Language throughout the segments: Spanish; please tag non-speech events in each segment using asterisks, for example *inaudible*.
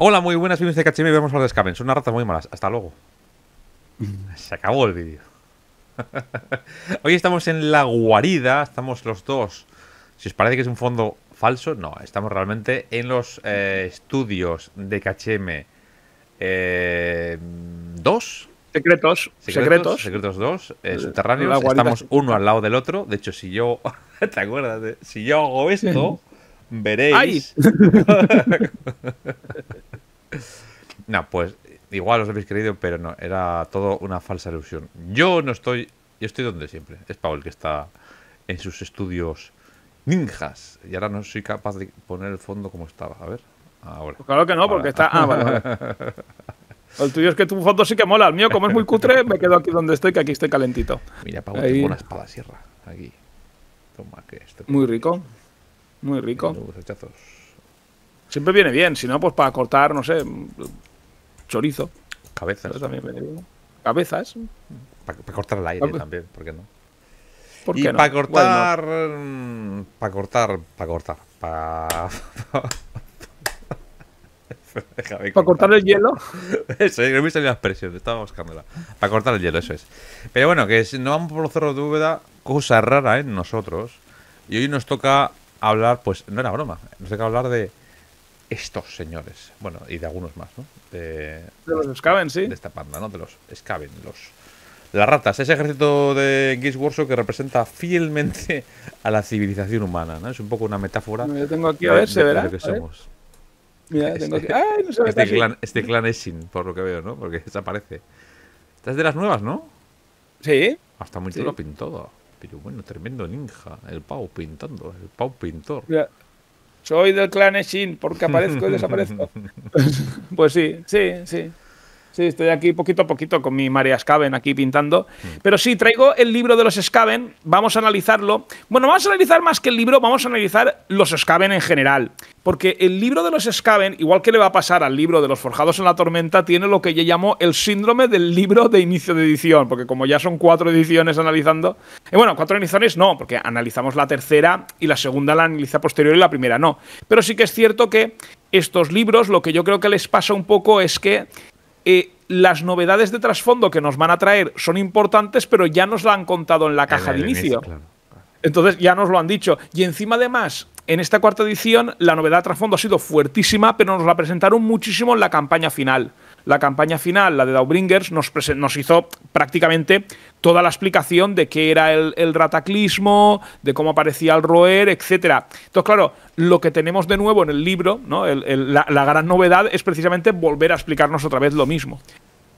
Hola, muy buenas, bienvenidos de y Vemos para los es Son unas muy mala Hasta luego. Mm. Se acabó el vídeo. *laughs* Hoy estamos en la guarida. Estamos los dos. Si os parece que es un fondo falso, no. Estamos realmente en los eh, estudios de KHM... eh, 2. Secretos, secretos. Secretos 2, eh, subterráneos. Estamos uno al lado del otro. De hecho, si yo. *laughs* ¿Te acuerdas? si yo hago esto, veréis. *laughs* *laughs* No, pues igual os habéis creído, pero no, era todo una falsa ilusión. Yo no estoy, yo estoy donde siempre. Es el que está en sus estudios ninjas. Y ahora no soy capaz de poner el fondo como estaba. A ver, ahora. claro que no, porque está. Ah, vale, *laughs* El tuyo es que tu fondo sí que mola. El mío, como es muy cutre, me quedo aquí donde estoy, que aquí estoy calentito. Mira, Pau, una espada sierra. Aquí. Toma, que esto. Muy rico. Muy rico. Siempre viene bien, si no, pues para cortar, no sé, chorizo. Cabezas. también Cabezas. Para, cortar el aire también, ¿por qué no? ¿Por qué y para cortar, mm, para cortar, para cortar, para... *laughs* ¿Para cortar. el hielo? *laughs* Eso, yo eh, me salió la expresión, estaba buscándola. Para cortar el hielo, eso es. Pero bueno, que si no vamos por los cerros de cosa rara en nosotros. Y hoy nos toca hablar, pues no era broma, nos toca hablar de estos señores. Bueno, y de algunos más, ¿no? De, los Scaven, sí. De esta panda, ¿no? De los Scaven, los... Las ratas, ese ejército de Geese Warsaw que representa fielmente a la civilización humana, ¿no? Es un poco una metáfora. Yo tengo aquí, a ver, se verá. no este, clan, este clan es por lo que veo, ¿no? Porque *laughs* desaparece. Esta es de las nuevas, ¿no? Sí. Hasta muy chulo pintado. Pero bueno, tremendo ninja. El Pau pintando, el Pau pintor soy del clan Shin porque aparezco y *laughs* desaparezco. pues sí, sí, sí. Sí, estoy aquí poquito a poquito con mi María Scaven aquí pintando. Mm. Pero sí, traigo el libro de los Scaven, vamos a analizarlo. Bueno, vamos a analizar más que el libro, vamos a analizar los Scaven en general. Porque el libro de los Scaven, igual que le va a pasar al libro de los Forjados en la Tormenta, tiene lo que yo llamo el síndrome del libro de inicio de edición. Porque como ya son cuatro ediciones analizando. Eh, bueno, cuatro ediciones no, porque analizamos la tercera y la segunda la analiza posterior y la primera no. Pero sí que es cierto que estos libros, lo que yo creo que les pasa un poco es que eh, las novedades de trasfondo que nos van a traer son importantes, pero ya nos la han contado en la caja de inicio. Entonces ya nos lo han dicho. Y encima además, en esta cuarta edición, la novedad de trasfondo ha sido fuertísima, pero nos la presentaron muchísimo en la campaña final la campaña final, la de Daubringers, nos, nos hizo prácticamente toda la explicación de qué era el, rataclismo, de cómo aparecía el roer, etc. Entonces, claro, lo que tenemos de nuevo en el libro, ¿no? la, gran novedad es precisamente volver a explicarnos otra vez lo mismo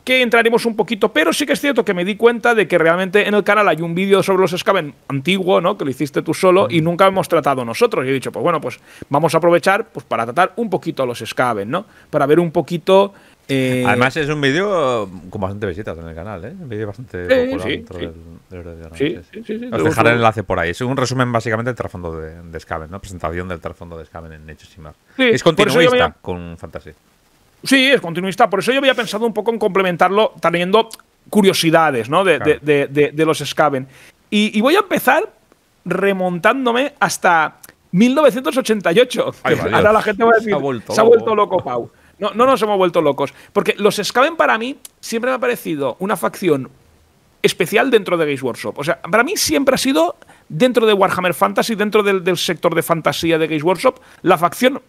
que entraremos un poquito, pero sí que es cierto que me di cuenta de que realmente en el canal hay un vídeo sobre los Scaven antiguo, ¿no? Que lo hiciste tú solo y nunca hemos tratado nosotros. Y he dicho, pues bueno, pues vamos a aprovechar pues, para tratar un poquito a los Scaven, ¿no? Para ver un poquito eh, Además es un vídeo con bastante visitas en el canal, ¿eh? Un vídeo bastante popular dentro Del, Os dejaré el enlace por ahí. Es un resumen básicamente del trasfondo de, de Scaven, ¿no? Presentación del trasfondo de Scaven en Hechos y Mar. es continuista con Fantasy. Sí, es continuista. Por eso yo había pensado un poco en complementarlo Teniendo curiosidades, ¿no? De, los Scaven. Y, voy a empezar remontándome hasta 1988. Ahora la gente va a decir, se ha vuelto loco Pau. No, nos hemos vuelto locos. Porque los excaven para mí siempre me ha parecido una facción especial dentro de Games Workshop. O sea, para mí siempre ha sido dentro de Warhammer Fantasy, dentro del, sector de fantasía de Games Workshop, la facción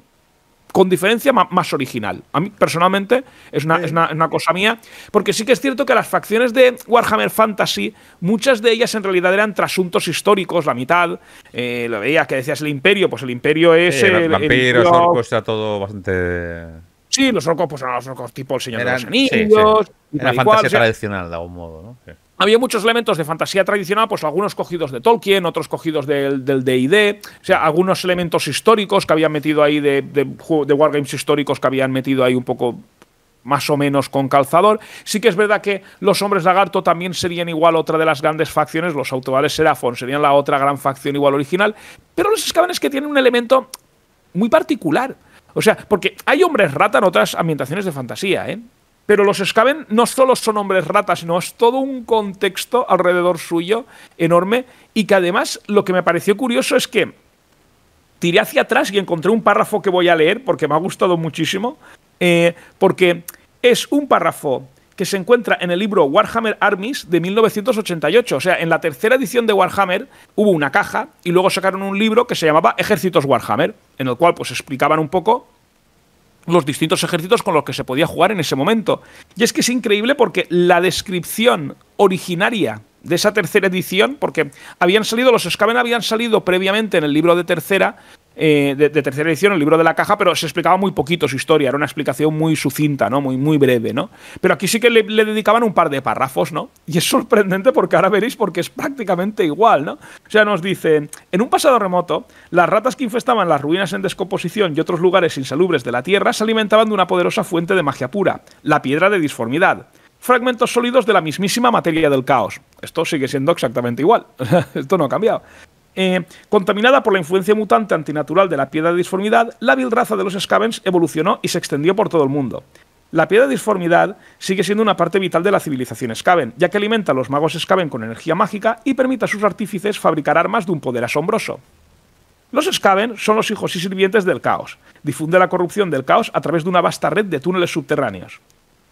con diferencia más original. A mí personalmente es una, cosa mía, porque sí que es cierto que las facciones de Warhammer Fantasy, muchas de ellas en realidad eran trasuntos históricos, la mitad, eh, lo veías que decías el imperio, pues el imperio es... el, orcos, todo bastante... Sí, los orcos pues eran los orcos tipo el Señor de los Anillos. Sí, Era fantasía tradicional de algún modo, Había muchos elementos de fantasía tradicional, pues algunos cogidos de Tolkien, otros cogidos del D&D, o sea, algunos elementos históricos que habían metido ahí de, wargames históricos que habían metido ahí un poco más o menos con calzador. Sí que es verdad que los hombres lagarto también serían igual otra de las grandes facciones, los autobales Serafon serían la otra gran facción igual original, pero los escábanes que tienen un elemento muy particular. O sea, porque hay hombres ratas en otras ambientaciones de fantasía, ¿eh? Pero los Scaven no solo son hombres ratas, sino es todo un contexto alrededor suyo enorme y que además lo que me pareció curioso es que tiré hacia atrás y encontré un párrafo que voy a leer porque me ha gustado muchísimo, eh, porque es un párrafo que se encuentra en el libro Warhammer Armies de 1988. O sea, en la tercera edición de Warhammer hubo una caja y luego sacaron un libro que se llamaba Ejércitos Warhammer, en el cual pues explicaban un poco los distintos ejércitos con los que se podía jugar en ese momento. Y es que es increíble porque la descripción originaria de esa tercera edición, porque habían salido, los Skaven habían salido previamente en el libro de tercera, eh, de, tercera edición, el libro de la caja, pero se explicaba muy poquito su historia, era una explicación muy sucinta, ¿no? Muy, muy breve, ¿no? Pero aquí sí que le, dedicaban un par de párrafos, ¿no? Y es sorprendente porque ahora veréis porque es prácticamente igual, ¿no? O sea, nos dicen, en un pasado remoto, las ratas que infestaban las ruinas en descomposición y otros lugares insalubres de la Tierra se alimentaban de una poderosa fuente de magia pura, la piedra de disformidad fragmentos sólidos de la mismísima materia del caos. Esto sigue siendo exactamente igual. *laughs* Esto no ha cambiado. Eh, contaminada por la influencia mutante antinatural de la piedra de disformidad, la vil raza de los Scavens evolucionó y se extendió por todo el mundo. La piedra de disformidad sigue siendo una parte vital de la civilización Scaven, ya que alimenta a los magos Scaven con energía mágica y permite a sus artífices fabricar armas de un poder asombroso. Los Scaven son los hijos y sirvientes del caos. Difunde la corrupción del caos a través de una vasta red de túneles subterráneos.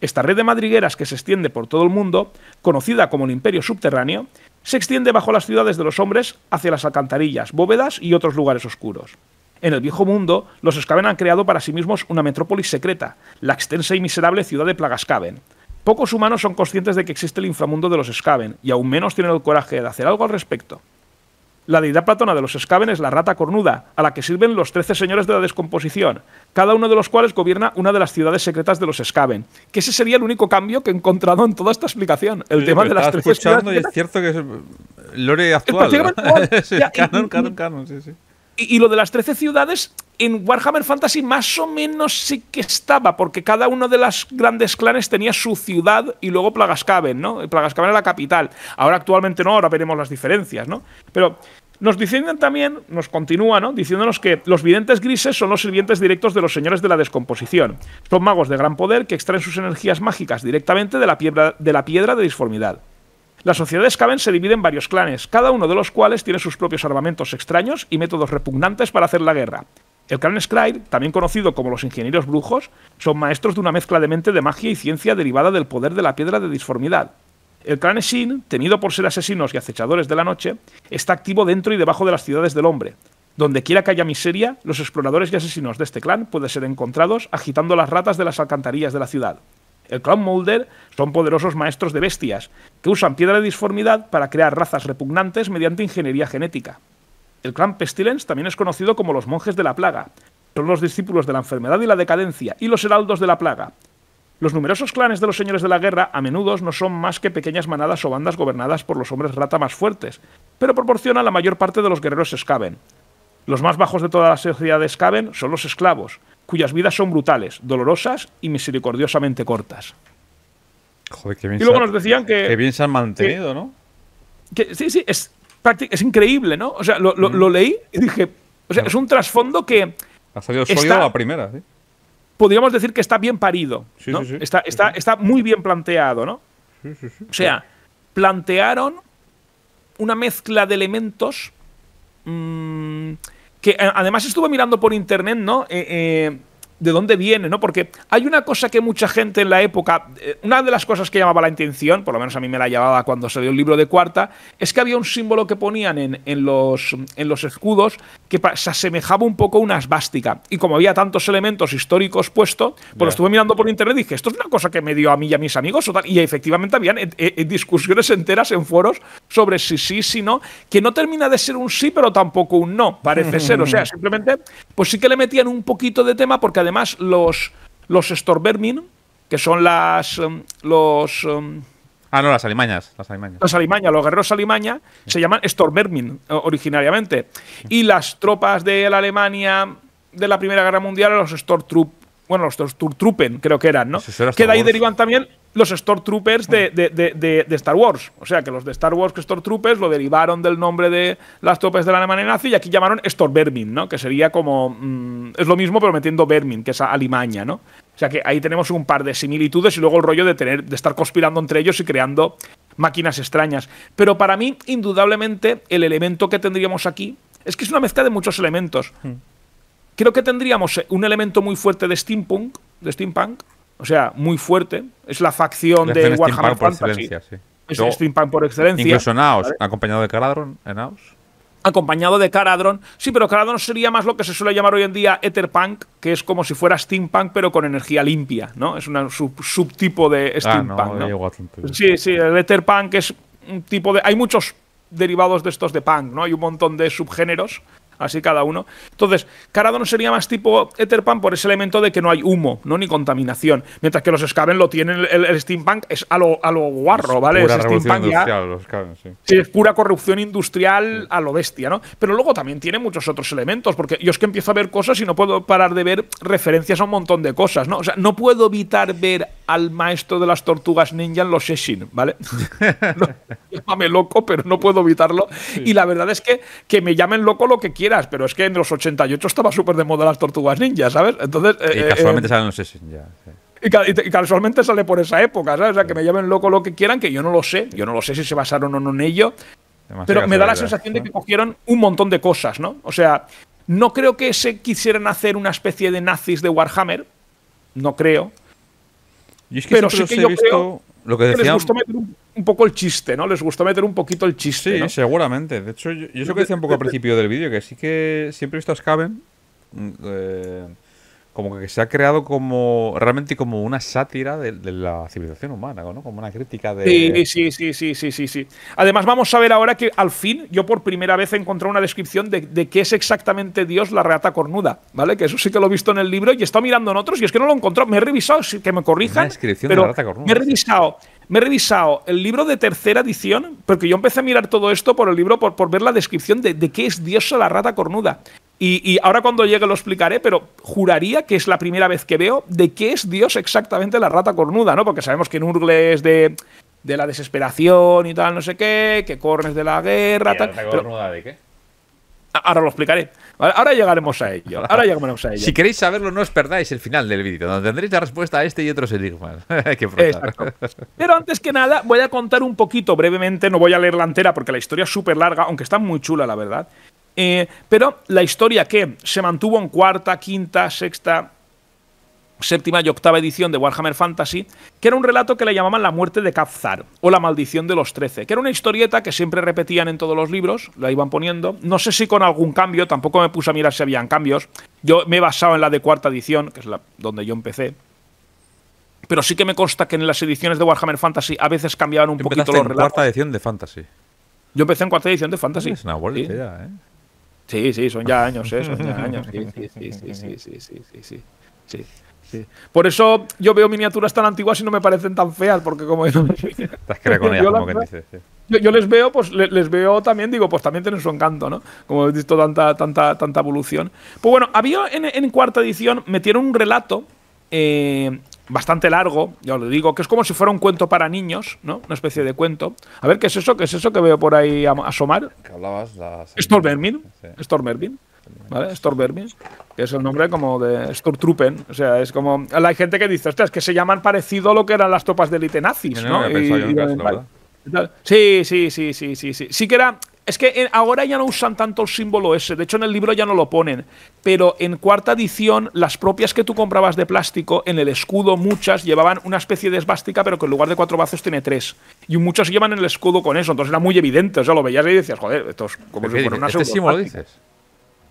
Esta red de madrigueras que se extiende por todo el mundo, conocida como el Imperio Subterráneo, se extiende bajo las ciudades de los hombres hacia las alcantarillas, bóvedas y otros lugares oscuros. En el viejo mundo, los Skaven han creado para sí mismos una metrópolis secreta, la extensa y miserable ciudad de Plagascaven. Pocos humanos son conscientes de que existe el inframundo de los Skaven, y aún menos tienen el coraje de hacer algo al respecto. La deidad platona de los escaven es la rata cornuda, a la que sirven los trece señores de la descomposición, cada uno de los cuales gobierna una de las ciudades secretas de los escaven. Que ese sería el único cambio que he encontrado en toda esta explicación. El tema de las trece ciudades. es cierto que es lore actual. Es y, lo de las Trece ciudades en Warhammer Fantasy más o menos sí que estaba, porque cada uno de los grandes clanes tenía su ciudad y luego Plagascaven, ¿no? Plagascaven era la capital. Ahora actualmente no, ahora veremos las diferencias, ¿no? Pero nos dicen también, nos continúa, diciéndonos que los videntes grises son los sirvientes directos de los señores de la descomposición. Son magos de gran poder que extraen sus energías mágicas directamente de la piedra de, la piedra de disformidad. Las sociedades Skaven se dividen en varios clanes, cada uno de los cuales tiene sus propios armamentos extraños y métodos repugnantes para hacer la guerra. El clan Scribe, también conocido como los ingenieros brujos, son maestros de una mezcla de mente de magia y ciencia derivada del poder de la piedra de disformidad. El clan Sin, temido por ser asesinos y acechadores de la noche, está activo dentro y debajo de las ciudades del hombre. Donde quiera que haya miseria, los exploradores y asesinos de este clan pueden ser encontrados agitando las ratas de las alcantarillas de la ciudad. El clan Mulder son poderosos maestros de bestias, que usan piedra de disformidad para crear razas repugnantes mediante ingeniería genética. El clan Pestilens también es conocido como los monjes de la plaga. Son los discípulos de la enfermedad y la decadencia y los heraldos de la plaga. Los numerosos clanes de los señores de la guerra a menudo no son más que pequeñas manadas o bandas gobernadas por los hombres rata más fuertes, pero proporcionan la mayor parte de los guerreros escaben. Los más bajos de toda la sociedad de son los esclavos, cuyas vidas son brutales, dolorosas y misericordiosamente cortas. Joder, qué bien y luego nos decían que... que bien se han mantenido, ¿no? sí, sí, es, es increíble, ¿no? O sea, lo, mm. leí y dije... O sea, es un trasfondo que... Ha salido sólido la primera, ¿sí? podríamos decir que está bien parido, Está, está, muy bien planteado, ¿no? O sea, plantearon una mezcla de elementos mm, que además estuve mirando por internet, ¿no? Eh, eh, de dónde viene, ¿no? Porque hay una cosa que mucha gente en la época, eh, una de las cosas que llamaba la atención, por lo menos a mí me la llamaba cuando se salió el libro de cuarta, es que había un símbolo que ponían en, los, en los escudos que se asemejaba un poco a una asbástica. Y como había tantos elementos históricos puestos, pues lo estuve mirando por internet y dije, esto es una cosa que me dio a mí y a mis amigos. Y efectivamente habían eh, eh, eh, discusiones *laughs* enteras en foros sobre si sí, si no, que no termina de ser un sí, pero tampoco un no, parece *laughs* ser. O sea, simplemente, pues sí que le metían un poquito de tema, porque además los, los Storbermin, que son las. Em, los. Em, Ah, no, las alimañas. Las alimañas, las los guerreros alimaña se llaman Stormermin eh, originariamente. Y las tropas de la Alemania de la Primera Guerra Mundial los Stormtroop, bueno, los Stormtruppen creo que eran, ¿no? Que de ahí derivan también los Stormtroopers de, de, de, de, Star Wars. O sea, que los de Star Wars que Stormtroopers lo derivaron del nombre de las tropas de la Alemania nazi y aquí llamaron Stormermin, ¿no? Que sería como... Mm, es lo mismo, pero metiendo Bermin, que es alimaña, ¿no? O sea que ahí tenemos un par de similitudes y luego el rollo de tener, de estar conspirando entre ellos y creando máquinas extrañas. Pero para mí, indudablemente, el elemento que tendríamos aquí es que es una mezcla de muchos elementos. Hmm. Creo que tendríamos eh, un elemento muy fuerte de steampunk, de steampunk, o sea, muy fuerte. Es la facción de Warhammer Fantasy. Es steampunk por excelencia. Incluso Naos, acompañado de Caladron en Naos acompañado de Caradron. Sí, pero Caradron sería más lo que se suele llamar hoy en día Etherpunk, que es como si fuera steampunk, pero con energía limpia, ¿no? Es un subtipo de ah, steampunk. Sí, sí, el Etherpunk es un tipo de. Hay muchos derivados de estos de punk, ¿no? Hay un montón de subgéneros así cada uno. Entonces, Caradon sería más tipo Etherpan por ese elemento de que no hay humo, ¿no? Ni contaminación. Mientras que los Scaven lo tienen, el, steampunk es a lo, a lo guarro, ¿vale? es ya, sí. es pura corrupción industrial a lo bestia, ¿no? Pero luego también tiene muchos otros elementos, porque yo es que empiezo a ver cosas y no puedo parar de ver referencias a un montón de cosas, ¿no? O sea, no puedo evitar ver al maestro de las tortugas ninja en los Seshin, ¿vale? *laughs* llámame loco, pero no puedo evitarlo. Y la verdad es que, que me llamen loco lo que quiero pero es que en los 88 estaba súper de moda las tortugas ninja, ¿sabes? Entonces, y casualmente sale por esa época, ¿sabes? O sea, que me llamen loco lo que quieran, que yo no lo sé. Yo no lo sé si se basaron o no en ello. pero me da la sensación de que cogieron un montón de cosas, ¿no? O sea, no creo que se quisieran hacer una especie de nazis de Warhammer. No creo. Y es que pero sí que visto... Les gustó meter un, poco el chiste, ¿no? Les gustó meter un poquito el chiste. Sí, seguramente. De hecho, yo, yo lo que decía un poco al principio del vídeo, que sí que siempre estas caben mm, Eh, como que se ha creado como realmente como una sátira de, la civilización humana, ¿no? Como una crítica de... Sí, sí, sí, sí, sí, sí. Además vamos a ver ahora que al fin yo por primera vez encontré una descripción de, qué es exactamente Dios la rata cornuda, ¿vale? Que eso sí que lo he visto en el libro y he estado mirando en otros y es que no lo he encontrado. Me he revisado, que me corrijan. descripción de la rata cornuda. Me he revisado. he revisado el libro de tercera edición, porque yo empecé a mirar todo esto por el libro, por, ver la descripción de, de qué es Dios la rata cornuda. Y, ahora cuando llegue lo explicaré, pero juraría que es la primera vez que veo de qué es Dios exactamente la rata cornuda, ¿no? Porque sabemos que Nurgle es de, la desesperación y tal, no sé qué, que Cornes de la guerra, tal. ¿La rata cornuda de qué? Ahora lo explicaré. Ahora llegaremos a ello. *laughs* Ahora llegaremos a ello. Si queréis saberlo, no os perdáis el final del vídeo, donde tendréis la respuesta a este y otros enigmas. *laughs* Pero antes que nada, voy a contar un poquito brevemente, no voy a leer la entera porque la historia es súper larga, aunque está muy chula, la verdad. Eh, pero la historia que se mantuvo en cuarta, quinta, sexta, séptima y octava edición de Warhammer Fantasy, que era un relato que le llamaban La muerte de Kazar o La maldición de los trece, que era una historieta que siempre repetían en todos los libros, la iban poniendo, no sé si con algún cambio, tampoco me puse a mirar si habían cambios, yo me he basado en la de cuarta edición, que es la donde yo empecé, pero sí que me consta que en las ediciones de Warhammer Fantasy a veces cambiaban un poquito los relatos. en cuarta edición de Fantasy. Yo empecé en cuarta edición de Fantasy. Es una ¿eh? Sí, sí, son ya años, ¿eh? son ya años. Sí, sí, sí, sí, sí, sí, sí, sí, Por eso yo veo miniaturas tan antiguas y no me parecen tan feas, porque como. *laughs* Estás como que dices. Yo, les veo, pues les, veo también, digo, pues también tienen su encanto, ¿no? Como he visto tanta, tanta, tanta evolución. Pues bueno, había en, cuarta edición, metieron un relato eh, bastante largo, ya os lo digo, que es como si fuera un cuento para niños, ¿no? Una especie de cuento. A ver, ¿qué es eso? ¿Qué es eso que veo por ahí asomar? Que hablabas Stormermin. Stormermin. ¿Vale? Stormermin, que es el nombre como de Stortruppen. O sea, es como. Hay gente que dice, ostras, que se llaman parecido a lo que eran las tropas de élite nazis, ¿no? Sí, sí, sí, sí, sí, sí. Sí que era es que ahora ya no usan tanto el símbolo ese, de hecho en el libro ya no lo ponen, pero en cuarta edición las propias que tú comprabas de plástico, en el escudo muchas llevaban una especie de esvástica, pero que en lugar de cuatro bazos tiene tres. Y muchas llevan en el escudo con eso, entonces era muy evidente, o sea, lo veías y decías, joder, esto es como si fuera una ¿Este símbolo dices?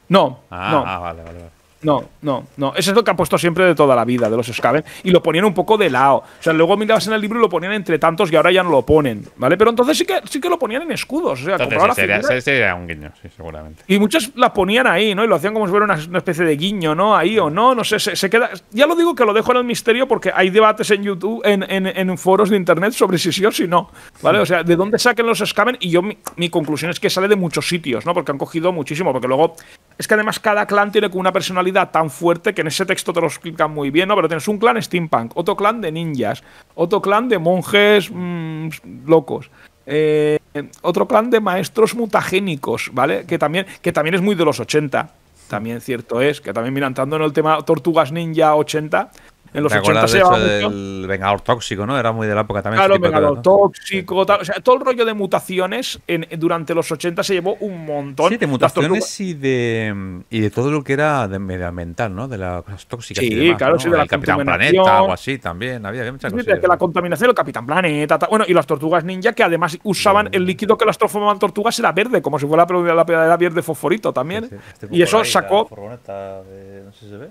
No, ah, no. Ah, vale. vale. No, no, no. Eso es lo que han puesto siempre de toda la vida, de los Scaven, Y lo ponían un poco de lado. O sea, luego mirabas en el libro y lo ponían entre tantos y ahora ya no lo ponen, ¿vale? Pero entonces sí que, sí que lo ponían en escudos. O sea, entonces, sí, sería, un guiño, sí, seguramente. Y muchas la ponían ahí, ¿no? Y lo hacían como si fuera una, especie de guiño, ¿no? Ahí o no, no sé, se, queda. Ya lo digo que lo dejo en el misterio porque hay debates en YouTube, en, en, foros de internet sobre si sí o si no, ¿vale? O sea, de dónde saquen los Scaven? y yo mi, conclusión es que sale de muchos sitios, ¿no? Porque han cogido muchísimo, porque luego. Es que además cada clan tiene como una personalidad tan fuerte que en ese texto te lo explican muy bien, ¿no? Pero tienes un clan steampunk, otro clan de ninjas, otro clan de monjes mm, locos. Eh, otro clan de maestros mutagénicos, ¿vale? Que también, que también es muy de los 80. También cierto es, que también mira, entrando en el tema Tortugas Ninja 80, en los 80 se va el Vengador Tóxico, ¿no? Era muy de la época también. Claro, Vengador Tóxico, tal. O sea, todo el rollo de mutaciones durante los 80 se llevó un montón. Sí, de mutaciones y de, y de todo lo que era de medioambiental, ¿no? De las cosas tóxicas. Sí, y demás, claro, ¿no? sí, de la el Capitán Planeta o así también. Había, mucha. muchas sí, cosas. que la contaminación, el Capitán Planeta, tal. Bueno, y las tortugas ninja que además usaban el líquido que las transformaban tortugas era verde, como si fuera la, la, la, verde fosforito también. Este y eso sacó. no sé si se ve.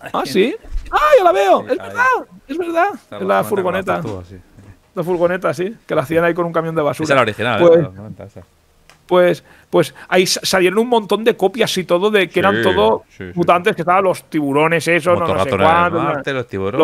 Ah, sí. ¡Ah, yo la veo! ¡Es verdad! ¡Es verdad! Es la furgoneta. La furgoneta, sí. Que la hacían ahí con un camión de basura. Esa es la original. pues, pues pues ahí salieron un montón de copias y todo de que eran todo mutantes que estaban los tiburones esos, no, sé cuándo los tiburones,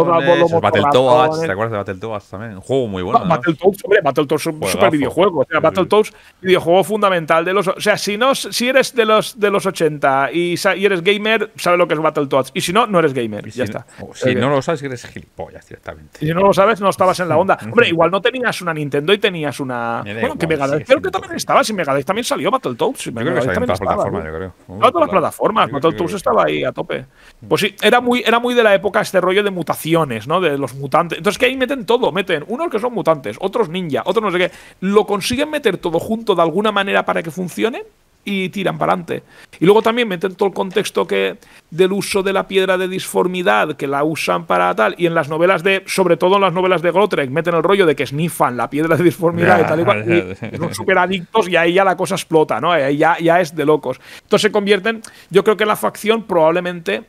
los, Battletoads, ¿te acuerdas de Battletoads también? Un juego muy bueno. Battletoads, hombre, Battletoads es un super videojuego, o sea, Battletoads videojuego fundamental de los, o sea, si no si eres de los de los 80 y, eres gamer, sabes lo que es Battletoads y si no no eres gamer, ya está. Si eh, no lo sabes eres gilipollas directamente. Si no lo sabes no estabas en la onda. Hombre, *laughs* igual no tenías una Nintendo y tenías una, bueno, que Mega creo que también estaba, si Mega también salió Battletoads creo que en todas las plataformas, yo creo. todas las plataformas, estaba ahí a tope. Mm. Pues sí, era muy, era muy de la época este rollo de mutaciones, ¿no? De los mutantes. Entonces que ahí meten todo, meten unos que son mutantes, otros ninja, otros no sé qué. ¿Lo consiguen meter todo junto de alguna manera para que funcione? y tiran para adelante. Y luego también meten todo el contexto que del uso de la piedra de disformidad, que la usan para tal, y en las novelas de, sobre todo en las novelas de Grotrek, meten el rollo de que snifan la piedra de disformidad y tal y cual, son súper adictos y ahí ya la cosa explota, ¿no? Ahí ya es de locos. Entonces se convierten, yo creo que la facción probablemente,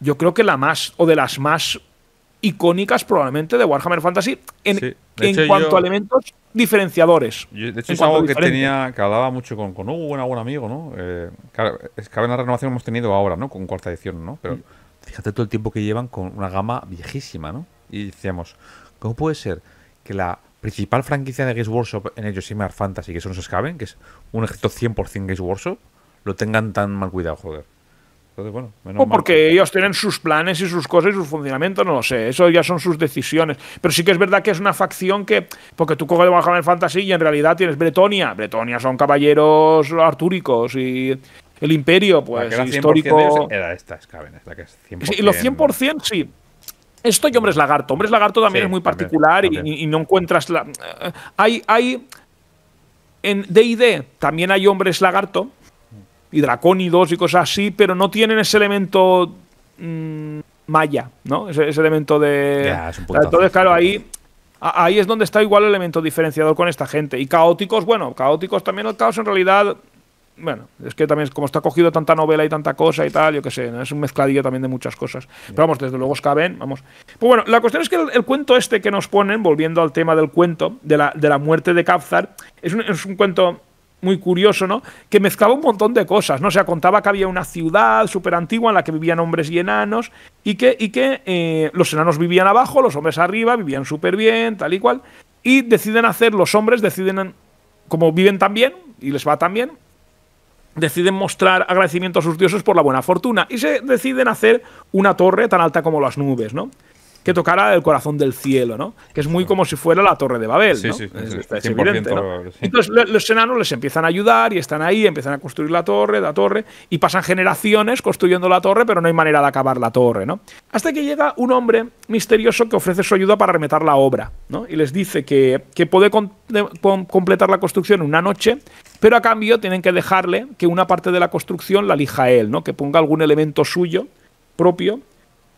yo creo que la más, o de las más icónicas probablemente de Warhammer Fantasy en, cuanto a elementos diferenciadores. de hecho, es algo que tenía, que hablaba mucho con, con un buen amigo, ¿no? Eh, claro, es que la renovación que hemos tenido ahora, ¿no? Con cuarta edición, ¿no? Pero fíjate todo el tiempo que llevan con una gama viejísima, ¿no? Y decíamos, ¿cómo puede ser que la principal franquicia de Games Workshop en ellos, Warhammer Fantasy, que eso no se escabe que es un ejército 100% Games Workshop, lo tengan tan mal cuidado, joder? o porque ellos tienen sus planes y sus cosas y sus funcionamientos, no lo sé. Eso ya son sus decisiones. Pero sí que es verdad que es una facción que. Porque tú coges de el Fantasy y en realidad tienes Bretonia. Bretonia son caballeros artúricos y. El imperio, pues, histórico. Era esta, que es 100%. y los 100%, sí. Esto y Hombres Lagarto. Hombres Lagarto también es muy particular Y, no encuentras la. Eh, hay. hay en DD también hay Hombres Lagarto y dracónidos y cosas así, pero no tienen ese elemento mm, maya, ¿no? Ese, elemento de... Entonces, claro, ahí, ahí es donde está igual el elemento diferenciador con esta gente. Y caóticos, bueno, caóticos también el caos en realidad... Bueno, es que también, como está cogido tanta novela y tanta cosa y tal, yo qué sé, es un mezcladillo también de muchas cosas. Pero vamos, desde luego caben, vamos. Pues bueno, la cuestión es que el, cuento este que nos ponen, volviendo al tema del cuento, de la, muerte de Kapzar, es un cuento muy curioso, ¿no? Que mezclaba un montón de cosas, ¿no? O sea, contaba que había una ciudad súper antigua en la que vivían hombres y enanos y que, y que eh, los enanos vivían abajo, los hombres arriba, vivían súper bien, tal y cual. Y deciden hacer, los hombres deciden, como viven tan bien y les va tan bien, deciden mostrar agradecimiento a sus dioses por la buena fortuna y se deciden hacer una torre tan alta como las nubes, ¿no? que tocara el corazón del cielo, ¿no? Que es muy como si fuera la Torre de Babel, sí, Sí, Entonces los enanos les empiezan a ayudar y están ahí, empiezan a construir la torre, la torre, y pasan generaciones construyendo la torre, pero no hay manera de acabar la torre, ¿no? Hasta que llega un hombre misterioso que ofrece su ayuda para remetar la obra, ¿no? Y les dice que, puede completar la construcción en una noche, pero a cambio tienen que dejarle que una parte de la construcción la elija él, ¿no? Que ponga algún elemento suyo propio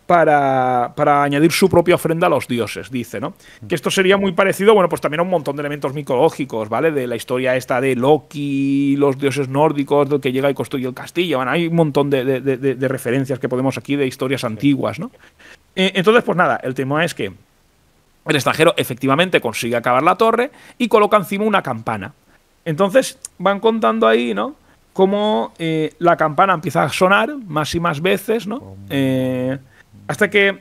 para, añadir su propia ofrenda a los dioses, dice, ¿no? Mm. Que esto sería muy parecido, bueno, pues también a un montón de elementos micológicos, ¿vale? De la historia esta de Loki, los dioses nórdicos, del que llega y construye el castillo, bueno, hay un montón de, referencias que podemos aquí de historias antiguas, ¿no? Eh, entonces, pues nada, el tema es que el extranjero efectivamente consigue acabar la torre y coloca encima una campana. Entonces van contando ahí, ¿no? Cómo eh, la campana empieza a sonar más y más veces, ¿no? Eh, hasta que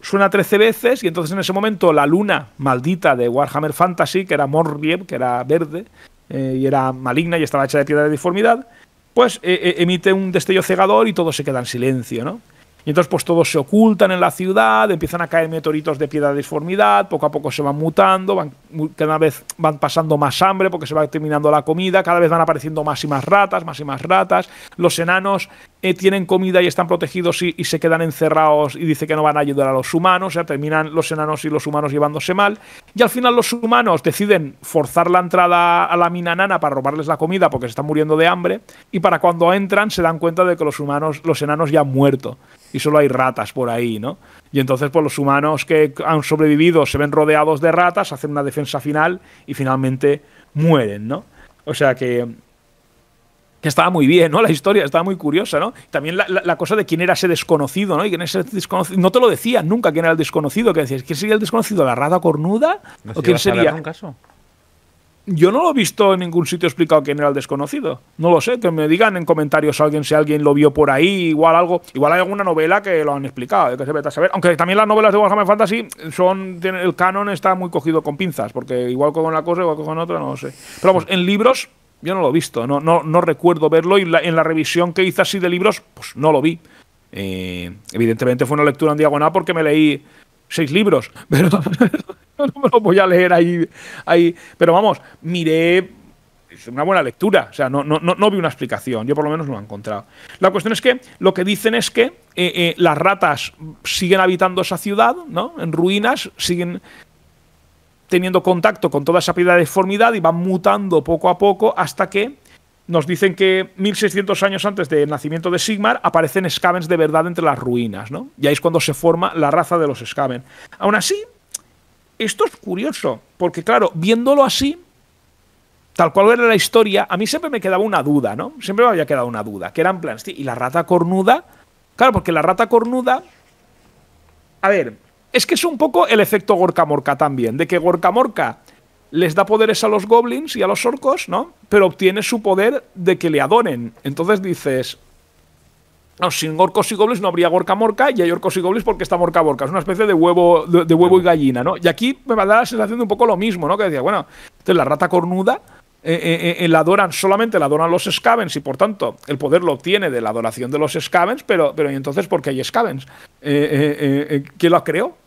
suena 13 veces y entonces en ese momento la luna maldita de Warhammer Fantasy, que era Morrieb, que era verde eh, y era maligna y estaba hecha de piedra de deformidad, pues eh, eh, emite un destello cegador y todo se queda en silencio, ¿no? Y entonces pues todos se ocultan en la ciudad, empiezan a caer meteoritos de piedra de deformidad poco a poco se van mutando, van cada vez van pasando más hambre porque se va terminando la comida, cada vez van apareciendo más y más ratas, más y más ratas. Los enanos eh, tienen comida y están protegidos y, se quedan encerrados y dice que no van a ayudar a los humanos, o sea, terminan los enanos y los humanos llevándose mal. Y al final los humanos deciden forzar la entrada a la mina nana para robarles la comida porque se están muriendo de hambre y para cuando entran se dan cuenta de que los humanos, los enanos ya han muerto y solo hay ratas por ahí, ¿no? Y entonces, por pues, los humanos que han sobrevivido se ven rodeados de ratas, hacen una defensa final y finalmente mueren, ¿no? O sea que estaba muy bien, ¿no? La historia estaba muy curiosa, ¿no? También la, cosa de quién era ese desconocido, ¿no? Y quién es ese No te lo decía nunca quién era el desconocido, que decías, ¿quién sería el desconocido? ¿La rata cornuda? ¿O quién sería? caso? yo no lo he visto en ningún sitio explicado quién era el desconocido. No lo sé, que me digan en comentarios alguien si alguien lo vio por ahí, igual algo. Igual hay alguna novela que lo han explicado, que se vete saber. Aunque también las novelas de Warhammer Fantasy son. El canon está muy cogido con pinzas, porque igual con una cosa, igual con otra, no lo sé. Pero vamos, en libros. Yo no lo he visto, no, no, no recuerdo verlo y en la revisión que hice así de libros, pues no lo vi. Eh, evidentemente fue una lectura en diagonal porque me leí seis libros, *laughs* pero no me lo voy a leer ahí. ahí. Pero vamos, miré es una buena lectura. O sea, no, no, vi una explicación. Yo por lo menos no la he encontrado. La cuestión es que lo que dicen es que eh, eh, las ratas siguen habitando esa ciudad, ¿no? En ruinas, siguen teniendo contacto con toda esa piedra de deformidad y van mutando poco a poco hasta que nos dicen que 1600 años antes del nacimiento de Sigmar aparecen Skavens de verdad entre las ruinas, ¿no? Y ahí es cuando se forma la raza de los Skaven. Aún así, esto es curioso, porque claro, viéndolo así, tal cual era la historia, a mí siempre me quedaba una duda, ¿no? Siempre me había quedado una duda, que eran planes, ¿y la rata cornuda? Claro, porque la rata cornuda... A ver, es que es un poco el efecto Gorka también, de que Gorka les da poderes a los goblins y a los orcos, ¿no? Pero obtiene su poder de que le adoren. Entonces dices, no, oh, sin orcos y goblins no habría gorca morca y hay orcos y goblins porque está morca borca. Es una especie de huevo, de, huevo y gallina, ¿no? Y aquí me da la sensación de un poco lo mismo, ¿no? Que decía, bueno, entonces la rata cornuda eh, eh, eh, la adoran, solamente la adoran los Scavens y por tanto el poder lo obtiene de la adoración de los Scavens, pero, pero ¿y entonces por qué hay Scavens? ¿Quién lo creó?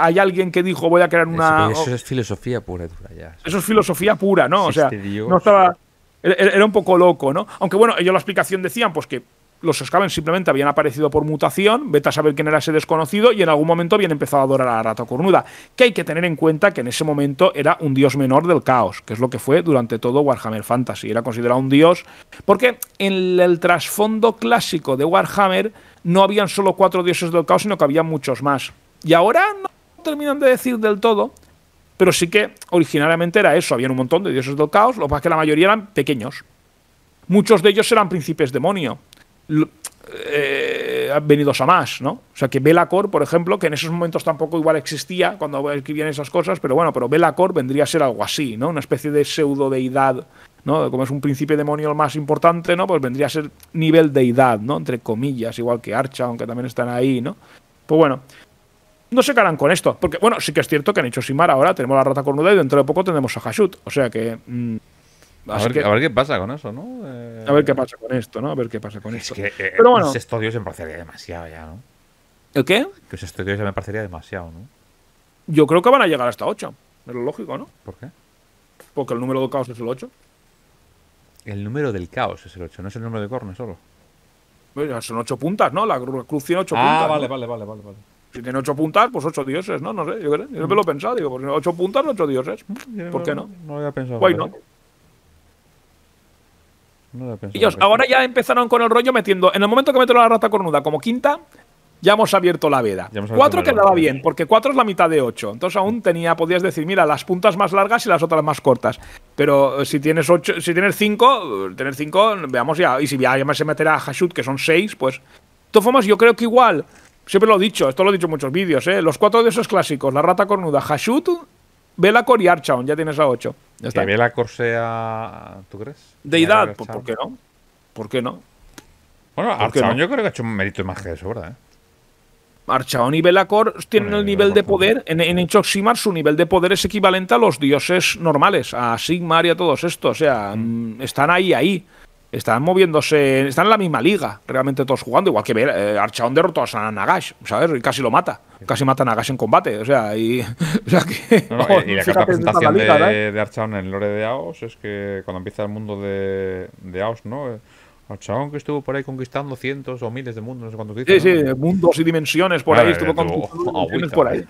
hay alguien que dijo voy a crear una... Eso, es filosofía pura, ya. Eso es filosofía pura, ¿no? O sea, no estaba... Era un poco loco, ¿no? Aunque bueno, ellos la explicación decían pues que los Skaven simplemente habían aparecido por mutación, vete a saber quién era ese desconocido, y en algún momento habían empezado a adorar a Rata Cornuda, que hay que tener en cuenta que en ese momento era un dios menor del caos, que es lo que fue durante todo Warhammer Fantasy, era considerado un dios, porque en el trasfondo clásico de Warhammer no habían solo cuatro dioses del caos, sino que había muchos más. Y ahora no terminan de decir del todo, pero sí que originariamente era eso, Habían un montón de dioses del caos, lo que pasa es que la mayoría eran pequeños. Muchos de ellos eran príncipes demonio, eh, venidos a más, ¿no? O sea que Belacor, por ejemplo, que en esos momentos tampoco igual existía cuando escribían esas cosas, pero bueno, pero Belacor vendría a ser algo así, ¿no? Una especie de pseudo deidad, ¿no? Como es un príncipe demonio el más importante, ¿no? Pues vendría a ser nivel deidad, ¿no? Entre comillas, igual que Archa, aunque también están ahí, ¿no? Pues bueno. No se caran con esto, porque bueno, sí que es cierto que han hecho Simar ahora, tenemos la rata cornuda y dentro de poco tenemos a Hashut, o sea que... Mm, a ver, qué pasa con eso, ¿no? A ver qué pasa con esto, ¿no? A ver qué pasa con es Que, estos dioses me parecería demasiado ya, ¿no? ¿El qué? Que ese estudio ya me parecería demasiado, ¿no? Yo creo que van a llegar hasta 8. Es lo lógico, ¿no? ¿Por qué? Porque el número de caos es el 8. El número del caos es el 8, no es el número de corne solo. son 8 puntas, ¿no? La cruz tiene 8 ah, puntas. Ah, vale, vale, vale, vale, vale. Si tiene 8 puntas, pues 8 dioses, ¿no? No sé, yo, creo, yo me lo he pensado. Digo, 8 pues puntas, 8 dioses. ¿Por qué no? No, había pensado. Ellos ahora ya empezaron con el rollo metiendo. En el momento que meto la rata cornuda como quinta, ya hemos abierto la veda. que cuatro quedaba bien, porque cuatro es la mitad de ocho. Entonces aún tenía, podías decir, mira, las puntas más largas y las otras más cortas. Pero eh, si tienes ocho, si tienes cinco, eh, tener cinco, veamos ya. Y si ya se meterá a Hashut, que son seis, pues. De todas formas, yo creo que igual. Siempre lo he dicho, esto lo he dicho en muchos vídeos, eh, Los cuatro de esos clásicos, la rata cornuda, Hashut, Vela y Archaon, ya tienes a ocho. Ya está. la Corsea, tú crees? Deidad, ¿por qué no? ¿Por qué no? Bueno, Archaon yo creo que ha hecho un mérito más que eso, ¿verdad? ¿eh? Archaon y Belacor tienen el nivel de poder. En, en Inchoximar su nivel de poder es equivalente a los dioses normales, a Sigmar y a todos estos. O sea, mm. están ahí, ahí están moviéndose, están en la misma liga, realmente todos jugando, igual que ver eh, Archaon derrotó a Nagash, ¿sabes? Y casi lo mata, casi mata a Nagash en combate, o sea, y, *laughs* que, y, la presentación de, ¿eh? en el lore de Aos es que cuando empieza el mundo de, Aos, ¿no? Eh, Archaon que estuvo por ahí conquistando cientos o miles de mundos, no sé cuántos Sí, sí, mundos y dimensiones por ahí, estuvo conquistando por ahí.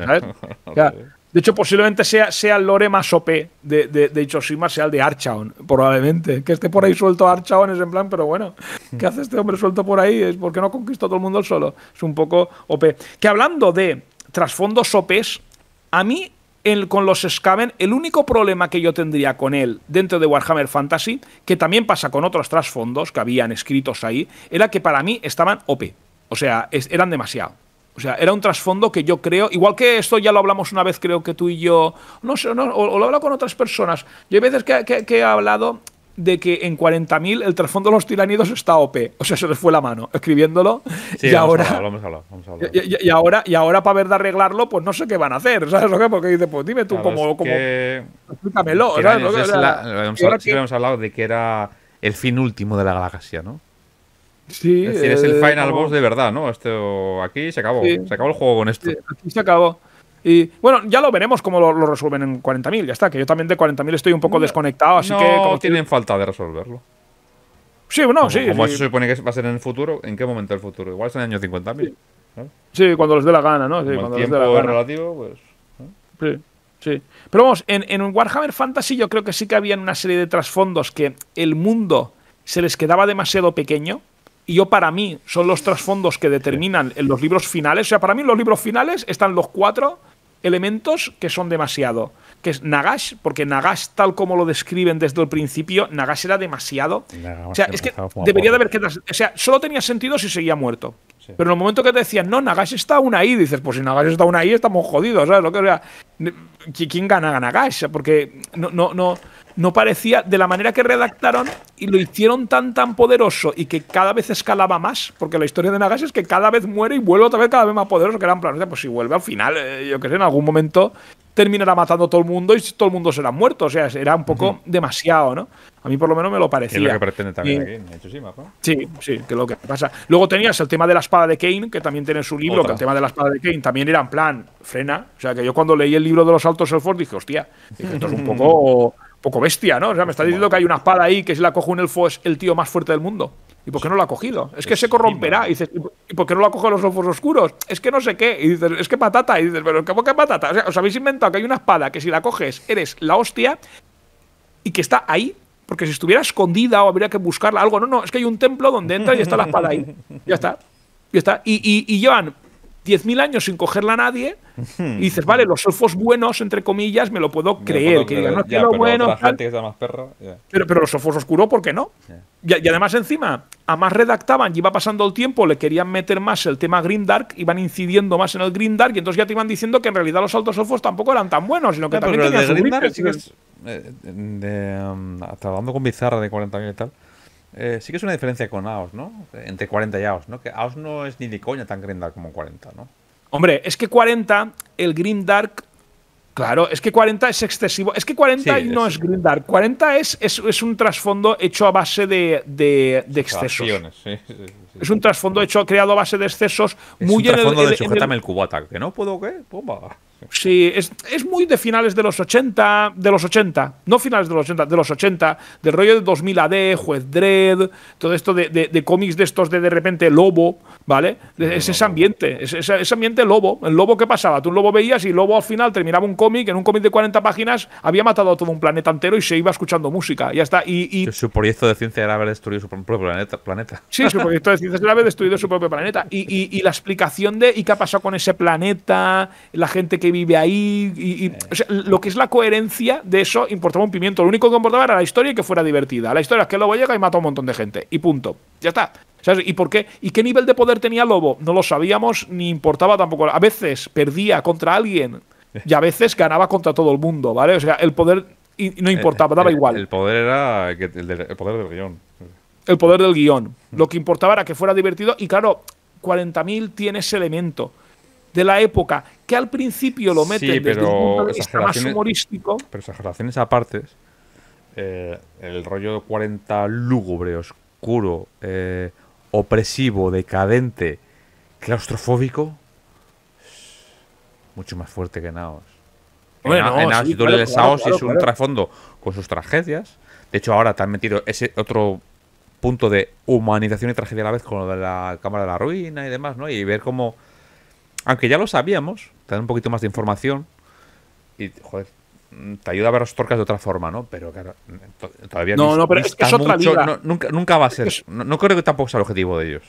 ¿sabes? *laughs* o sea, de hecho, posiblemente sea, sea el lore más OP de, de, de más sea el de Archaon, probablemente. Que esté por ahí suelto Archaon es en plan, pero bueno, ¿qué hace este hombre suelto por ahí? Es porque no conquistó todo el mundo solo. Es un poco OP. Que hablando de trasfondos OP, a mí con los Scaven, el único problema que yo tendría con él dentro de Warhammer Fantasy, que también pasa con otros trasfondos que habían escritos ahí, era que para mí estaban OP. O sea, eran demasiado. O sea, era un trasfondo que yo creo, igual que esto ya lo hablamos una vez, creo que tú y yo, no sé, no, o, lo he hablado con otras personas. Yo hay veces que, he hablado de que en 40.000 el trasfondo de los tiranidos está OP. O sea, se les fue la mano escribiéndolo. y, ahora, y, ahora, y ahora, para ver de arreglarlo, pues no sé qué van a hacer. ¿Sabes lo que? Porque dice, pues dime tú claro, cómo, Explícamelo. ¿sabes? Lo que, hemos, hablado de que era el fin último de la galaxia, ¿no? Sí, es es el eh, final boss de verdad, ¿no? Esto aquí se acabó, se acabó el juego con esto. aquí se acabó. Y bueno, ya lo veremos cómo lo, resuelven en 40.000, ya está, que yo también de 40.000 estoy un poco desconectado, así que... No tienen falta de resolverlo. Sí, bueno, sí. Como eso se supone que va a ser en el futuro, ¿en qué momento del futuro? Igual es en el año 50.000. Sí. cuando les dé la gana, ¿no? Sí, cuando tiempo les dé la gana. relativo, pues... Sí. Sí. Pero vamos, en, en Warhammer Fantasy yo creo que sí que había una serie de trasfondos que el mundo se les quedaba demasiado pequeño y yo para mí son los trasfondos que determinan en los libros finales. O sea, para mí en los libros finales están los cuatro elementos que son demasiado. Que es Nagash, porque Nagash, tal como lo describen desde el principio, Nagash era demasiado. o sea, es que debería de haber quedado. O sea, solo tenía sentido si seguía muerto. Pero en el momento que te decían, no, Nagash está aún ahí, dices, pues si Nagash está aún ahí, estamos jodidos, ¿sabes? Lo que, o sea, ¿Quién gana a Nagash? Porque no, no, no no parecía, de la manera que redactaron y lo hicieron tan tan poderoso y que cada vez escalaba más, porque la historia de Nagashi es que cada vez muere y vuelve otra vez cada vez más poderoso, que era o sea, pues si vuelve al final, eh, yo qué sé, en algún momento terminará matando a todo el mundo y todo el mundo será muerto, o sea, era un poco demasiado, ¿no? A mí por lo menos me lo parecía. Es lo que pretende también Sí, sí, que es lo que pasa. Luego tenías el tema de la espada de Kane, que también tiene su libro, que el tema de la espada de Kane también era en plan, frena. O sea, que yo cuando leí el libro de los altos elfos dije, hostia, esto es un poco poco bestia, ¿no? O sea, me está diciendo que hay una espada ahí que si la coge un elfo es el tío más fuerte del mundo. ¿Y por qué no la ha cogido? Es que se corromperá. Y dices, por qué no la coge los elfos oscuros? Es que no sé qué. Y dices, es que patata. Y dices, pero qué qué patata? O sea, os habéis inventado que hay una espada que si la coges eres la hostia y que está ahí. Porque si estuviera escondida o habría que buscarla, algo. No, no, es que hay un templo donde entra y está la espada ahí. Ya está. Ya está. Y, y, y llevan 10.000 años sin cogerla a nadie y dices, vale, los elfos buenos, entre comillas, me lo puedo creer. que Digan, no, que pero bueno. que pero, los elfos oscuros, ¿por qué no? Y, además, encima, a más redactaban, y iba pasando el tiempo, le querían meter más el tema Green Dark, iban incidiendo más en el Green Dark, y entonces ya te iban diciendo que en realidad los altos elfos tampoco eran tan buenos, sino que también Green Dark, eh, mm, hablando con Bizarra de 40.000 y tal. Eh, sí que es una diferencia con AOS, ¿no? Entre 40 y AOS, ¿no? Que AOS no es ni de coña tan green como 40, ¿no? Hombre, es que 40, el green Dark. Claro, es que 40 es excesivo. Es que 40 no es, es 40 es, es, es, un trasfondo hecho a base de, de, excesos. es un trasfondo hecho, creado a base de excesos. Es muy un trasfondo de, Sujetame el, el ¿Que no puedo qué? Pumba. Sí, es, muy de finales de los 80, de los 80, no finales de los 80, de los 80, del rollo de 2000 AD, Juez Dredd, todo esto de, cómics de estos de de repente Lobo, ¿vale? Es ese ambiente, ese, ambiente Lobo. El Lobo, que pasaba? Tú un Lobo veías y Lobo al final terminaba un cómic, en un cómic de 40 páginas había matado a todo un planeta entero y se iba escuchando música, ya está. Y, Su proyecto de ciencia era haber destruido su propio planeta. Sí, su proyecto de ciencia era haber destruido su propio planeta. Y, la explicación de, ¿y qué ha pasado con ese planeta? La gente que vive ahí. Y, lo que es la coherencia de eso importaba un pimiento. Lo único que importaba era la historia y que fuera divertida. La historia es que el Lobo llega y mata un montón de gente. Y punto. Ya está. ¿Y por qué? ¿Y qué nivel de poder tenía Lobo? No lo sabíamos ni importaba tampoco. A veces perdía contra alguien y a veces ganaba contra todo el mundo, ¿vale? O sea, el poder no eh, importaba, eh, daba eh, igual. El poder era el poder del guión. El poder del guión. Mm. Lo que importaba era que fuera divertido y claro, 40.000 tiene ese elemento de la época, que al principio lo mete desde un punto de vista más humorístico. Pero exageraciones aparte, eh, el rollo 40 lúgubre, oscuro, eh, opresivo, decadente, claustrofóbico, mucho más fuerte que Naos. en, en sí, Saos es un trasfondo con sus tragedias. De hecho, ahora te han metido ese otro punto de humanización y tragedia a la vez con lo de la Cámara de la Ruina y demás, ¿no? Y ver cómo aunque ya lo sabíamos, te dan un poquito más de información y, joder, te ayuda a ver los torcas de otra forma, ¿no? Pero claro, todavía no, no, pero es, otra nunca, va a ser. No, creo que tampoco sea el objetivo de ellos.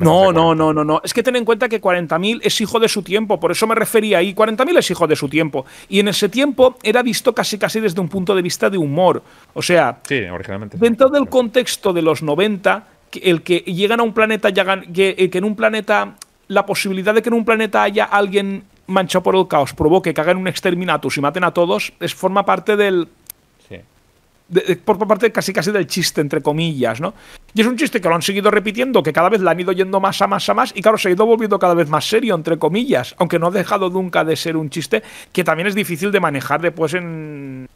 No, no, no, no, no. Es que ten en cuenta que 40.000 es hijo de su tiempo, por eso me refería ahí. 40.000 es hijo de su tiempo. Y en ese tiempo era visto casi casi desde un punto de vista de humor. O sea, sí, originalmente, dentro del contexto de los 90, el que llegan a un planeta, El eh, que en un planeta la posibilidad de que en un planeta haya alguien manchado por el caos, provoque que hagan un exterminatus y maten a todos, es, forma parte del... por parte casi casi del chiste, entre comillas, ¿no? Y es un chiste que lo han seguido repitiendo, que cada vez lo han ido yendo más a más a más, y claro, se ha ido volviendo cada vez más serio, entre comillas, aunque no ha dejado nunca de ser un chiste que también es difícil de manejar después en,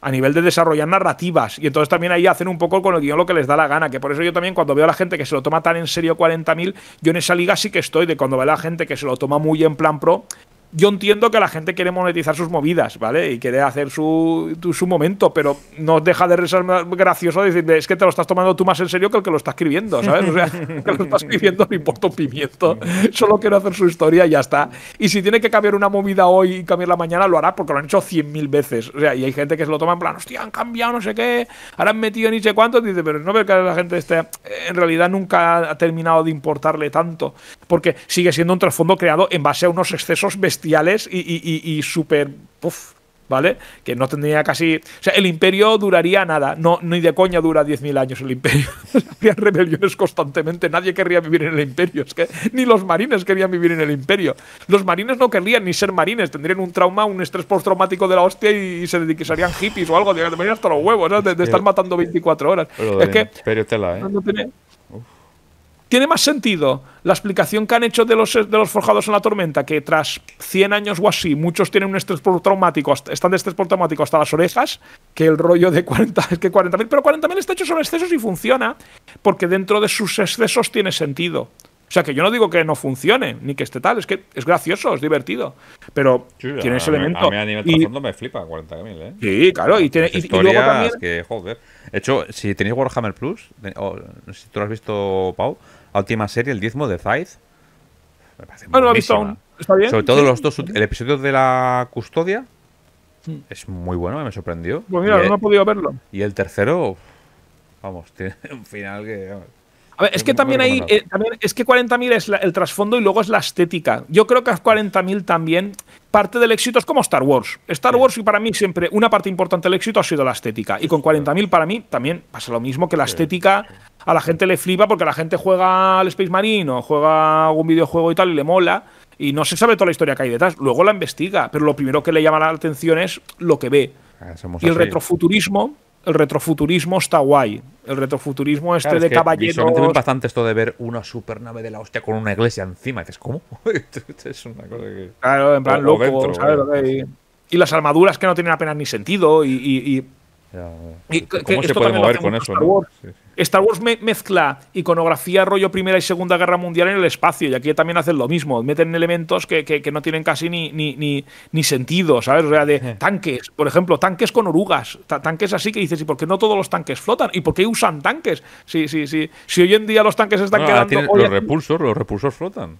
a nivel de desarrollar narrativas. Y entonces también ahí hacen un poco con el guión lo que les da la gana. Que por eso yo también, cuando veo a la gente que se lo toma tan en serio 40.000, yo en esa liga sí que estoy. De cuando veo a la gente que se lo toma muy en plan pro, yo entiendo que la gente quiere monetizar sus movidas, ¿vale? Y quiere hacer su, momento, pero no deja de ser gracioso decirle, es que te lo estás tomando tú más en serio que el que lo está escribiendo, ¿sabes? O sea, *laughs* que lo está escribiendo no importa un pimiento, mm. solo quiero hacer su historia y ya está. Y si tiene que cambiar una movida hoy y cambiarla mañana, lo hará porque lo han hecho 100.000 veces. O sea, y hay gente que se lo toma en plan, hostia, han cambiado no sé qué, ahora han metido ni sé cuánto, y dice, pero no veo que la gente esté, en realidad nunca ha terminado de importarle tanto, porque sigue siendo un trasfondo creado en base a unos excesos bestiales bestiales y, y, súper... ¿Vale? Que no tendría casi. O sea, el imperio duraría nada. No, ni de coña dura 10.000 años el imperio. Habría *laughs* rebeliones constantemente. Nadie querría vivir en el imperio. Es que ni los marines querían vivir en el imperio. Los marines no querrían ni ser marines. Tendrían un trauma, un estrés postraumático de la hostia y, se dedicarían hippies o algo. De, hasta los huevos, de, estar matando 24 horas. es que. ¿eh? Tiene más sentido la explicación que han hecho de los, de los forjados en la tormenta, que tras 100 años o así, muchos tienen un estrés traumático, están de estrés traumático hasta las orejas, que el rollo de 40, *laughs* que 40.000, pero 40.000 está hecho sobre excesos y funciona, porque dentro de sus excesos tiene sentido. O sea, que yo no digo que no funcione, ni que esté tal, es que es gracioso, es divertido. Pero tiene ese elemento. A mí a nivel y, me flipa 40.000, ¿eh? Sí, claro, y tiene. luego también... que, joder. De hecho, si tenéis Warhammer Plus, oh, si tú lo has visto, Pau, última serie, El Diezmo de Zaid. Me parece ah, ¿Está bien? Sobre todo los dos, el episodio de la custodia es muy bueno, me sorprendió. Pues mira, no he podido verlo. Y el tercero, vamos, tiene un final que. Eh, es que también hay, es que 40.000 es el trasfondo y luego es la estética. Yo creo que a 40.000 también, parte del éxito es como Star Wars. Star Wars y para mí siempre una parte importante del éxito ha sido la estética. Y con 40.000 para mí también pasa lo mismo que la estética a la gente le flipa porque la gente juega al Space Marine o juega algún videojuego y tal y le mola y no se sabe toda la historia que hay detrás. Luego la investiga, pero lo primero que le llama la atención es lo que ve. Ah, y el retrofuturismo el retrofuturismo está guay. El retrofuturismo este de caballero. me Visualmente es bastante esto de ver una supernave de la hostia con una iglesia encima. dices, ¿cómo? *laughs* es una cosa que. Claro, en plan, loco, ¿sabes? y, las armaduras que no tienen apenas ni sentido. Y, y ¿Cómo se puede mover con eso? Star Wars, mezcla iconografía rollo Primera y Segunda Guerra Mundial en el espacio, y aquí también hacen lo mismo, meten elementos que, que, que no tienen casi ni, ni, ni, ni, sentido, ¿sabes? O sea, de tanques, por ejemplo, tanques con orugas, tanques así que dices, ¿y por qué no todos los tanques flotan? ¿Y por qué usan tanques? Sí, sí, sí. Si hoy en día los tanques están quedando... los repulsos, los repulsos flotan.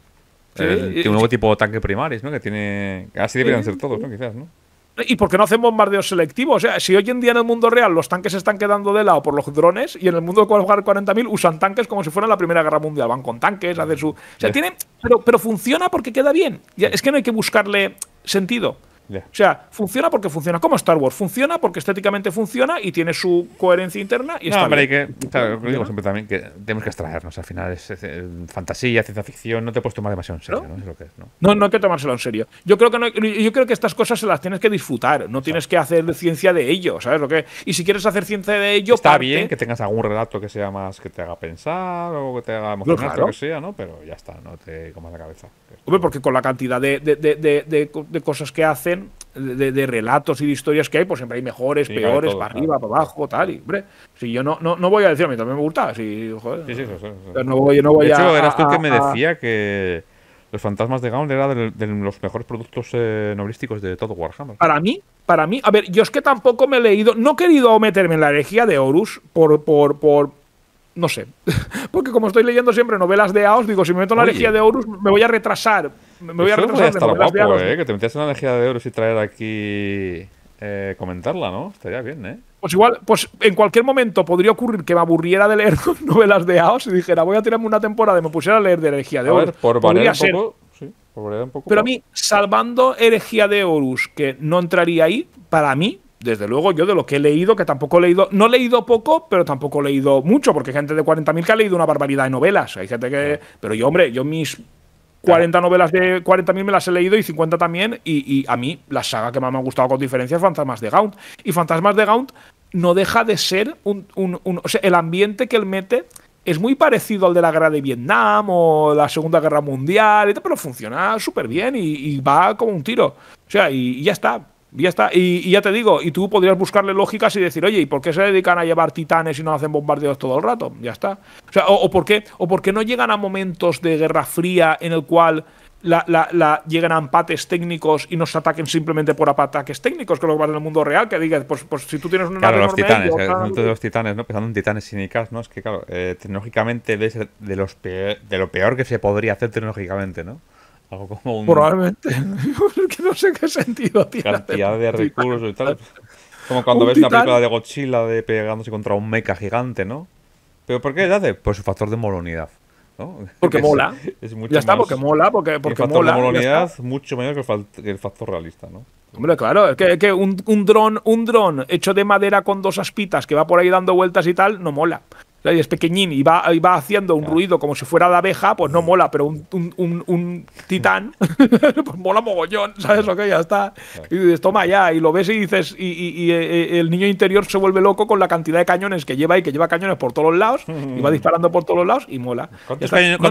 tiene un nuevo tipo de tanque primaris, ¿no? Que tiene... Así deberían ser todos, ¿no? Quizás, ¿no? ¿Y por qué no hacen bombardeos selectivos? O sea, si hoy en día en el mundo real los tanques se están quedando de lado por los drones y en el mundo de 40.000 usan tanques como si fuera la Primera Guerra Mundial. Van con tanques, hacen su. O sea, tiene. Pero, pero funciona porque queda bien. Es que no hay que buscarle sentido. O sea, funciona porque funciona. Como Star Wars, funciona porque estéticamente funciona y tiene su coherencia interna. Y no, está Hay que, lo digo siempre también, que tenemos que extraernos. Al final es, eh, fantasía, ciencia ficción, no te puedes tomar demasiado en serio. ¿No? ¿no? ¿no? hay que tomárselo en serio. Yo creo que yo creo que estas cosas se las tienes que disfrutar, no tienes que hacer ciencia de ello, ¿sabes? Lo que, y si quieres hacer ciencia de ello. Está bien que tengas algún relato que sea más que te haga pensar o que te haga emocionar, lo que sea, ¿no? Pero ya está, no te comas la cabeza. Hombre, porque con la cantidad de, cosas que hacen, de, relatos y de historias que hay, pues siempre hay mejores, peores, para arriba, para abajo, tal. Y, hombre, si yo no, no, voy a decir, a mí también me gusta. Si, joder, sí, sí, sí, sí. No voy, no voy de hecho, a, eras tú que me decía que Los Fantasmas de Gaunt era de, los mejores productos eh, novelísticos de todo Warhammer. Para mí, para mí, a ver, yo es que tampoco me he leído, no he querido meterme en la herejía de Horus por, por, por no sé. *laughs* Porque como estoy leyendo siempre novelas de Aos, digo, si me meto en la de Horus, me voy a retrasar. Me voy a retrasar. de Aos. Eh, que te metías en la herejía de Horus y traer aquí. Eh, comentarla, ¿no? Estaría bien, ¿eh? Pues igual, pues en cualquier momento podría ocurrir que me aburriera de leer *laughs* novelas de Aos y dijera, voy a tirarme una temporada y me pusiera a leer de herejía de Horus. por podría sí, por un poco, Pero a mí, salvando herejía de Horus, que no entraría ahí, para mí, desde luego, yo de lo que he leído, que tampoco he leído, no he leído poco, pero tampoco he leído mucho, porque hay gente de 40.000 que ha leído una barbaridad de novelas. Hay gente que. Pero yo, hombre, yo mis 40 novelas de 40.000 me las he leído y 50 también. Y, a mí, la saga que más me ha gustado con diferencia es Fantasmas de Gaunt. Y Fantasmas de Gaunt no deja de ser un. o sea, el ambiente que él mete es muy parecido al de la guerra de Vietnam o la Segunda Guerra Mundial, pero funciona súper bien y, va como un tiro. O sea, y ya está. Y ya está. Y, ya te digo, y tú podrías buscarle lógicas y decir, oye, ¿y por qué se dedican a llevar titanes y no hacen bombardeos todo el rato? Ya está. O sea, o, por, qué, o por no llegan a momentos de guerra fría en el cual la, llegan a empates técnicos y nos ataquen simplemente por ataques técnicos, que es lo que pasa en el mundo real, que digas, pues, pues si tú tienes un Claro, los titanes, eh, de los titanes, ¿no? Pensando en titanes sinicas ¿no? Es que, claro, eh, tecnológicamente ser de, los de lo peor que se podría hacer tecnológicamente, ¿no? Algo como un... Probablemente. *laughs* no sé qué sentido tiene. Cantidad de recursos y tal. Como cuando ves la película de Godzilla de pegándose contra un mecha gigante, ¿no? ¿Pero por qué le hace? Por su factor de molonidad. ¿no? *laughs* Porque mola. *laughs* Es mucho ya está, porque mola. Porque, porque el factor mola, de molonidad mucho mayor que el, factor realista, ¿no? Hombre, claro, es que, un dron un dron hecho de madera con dos aspitas que va por ahí dando vueltas y tal, no mola es pequeñín y va, y va haciendo un ruido como si fuera de abeja, pues no mm. mola, pero un, titán, *laughs* pues mola mogollón, ¿sabes lo que? Ya está. Y dices, toma ya, y lo ves y dices, y, eh, el niño interior se vuelve loco con la cantidad de cañones que lleva y que lleva cañones por todos los lados, y va mm. disparando por todos los lados y mola. ¿Cuántos,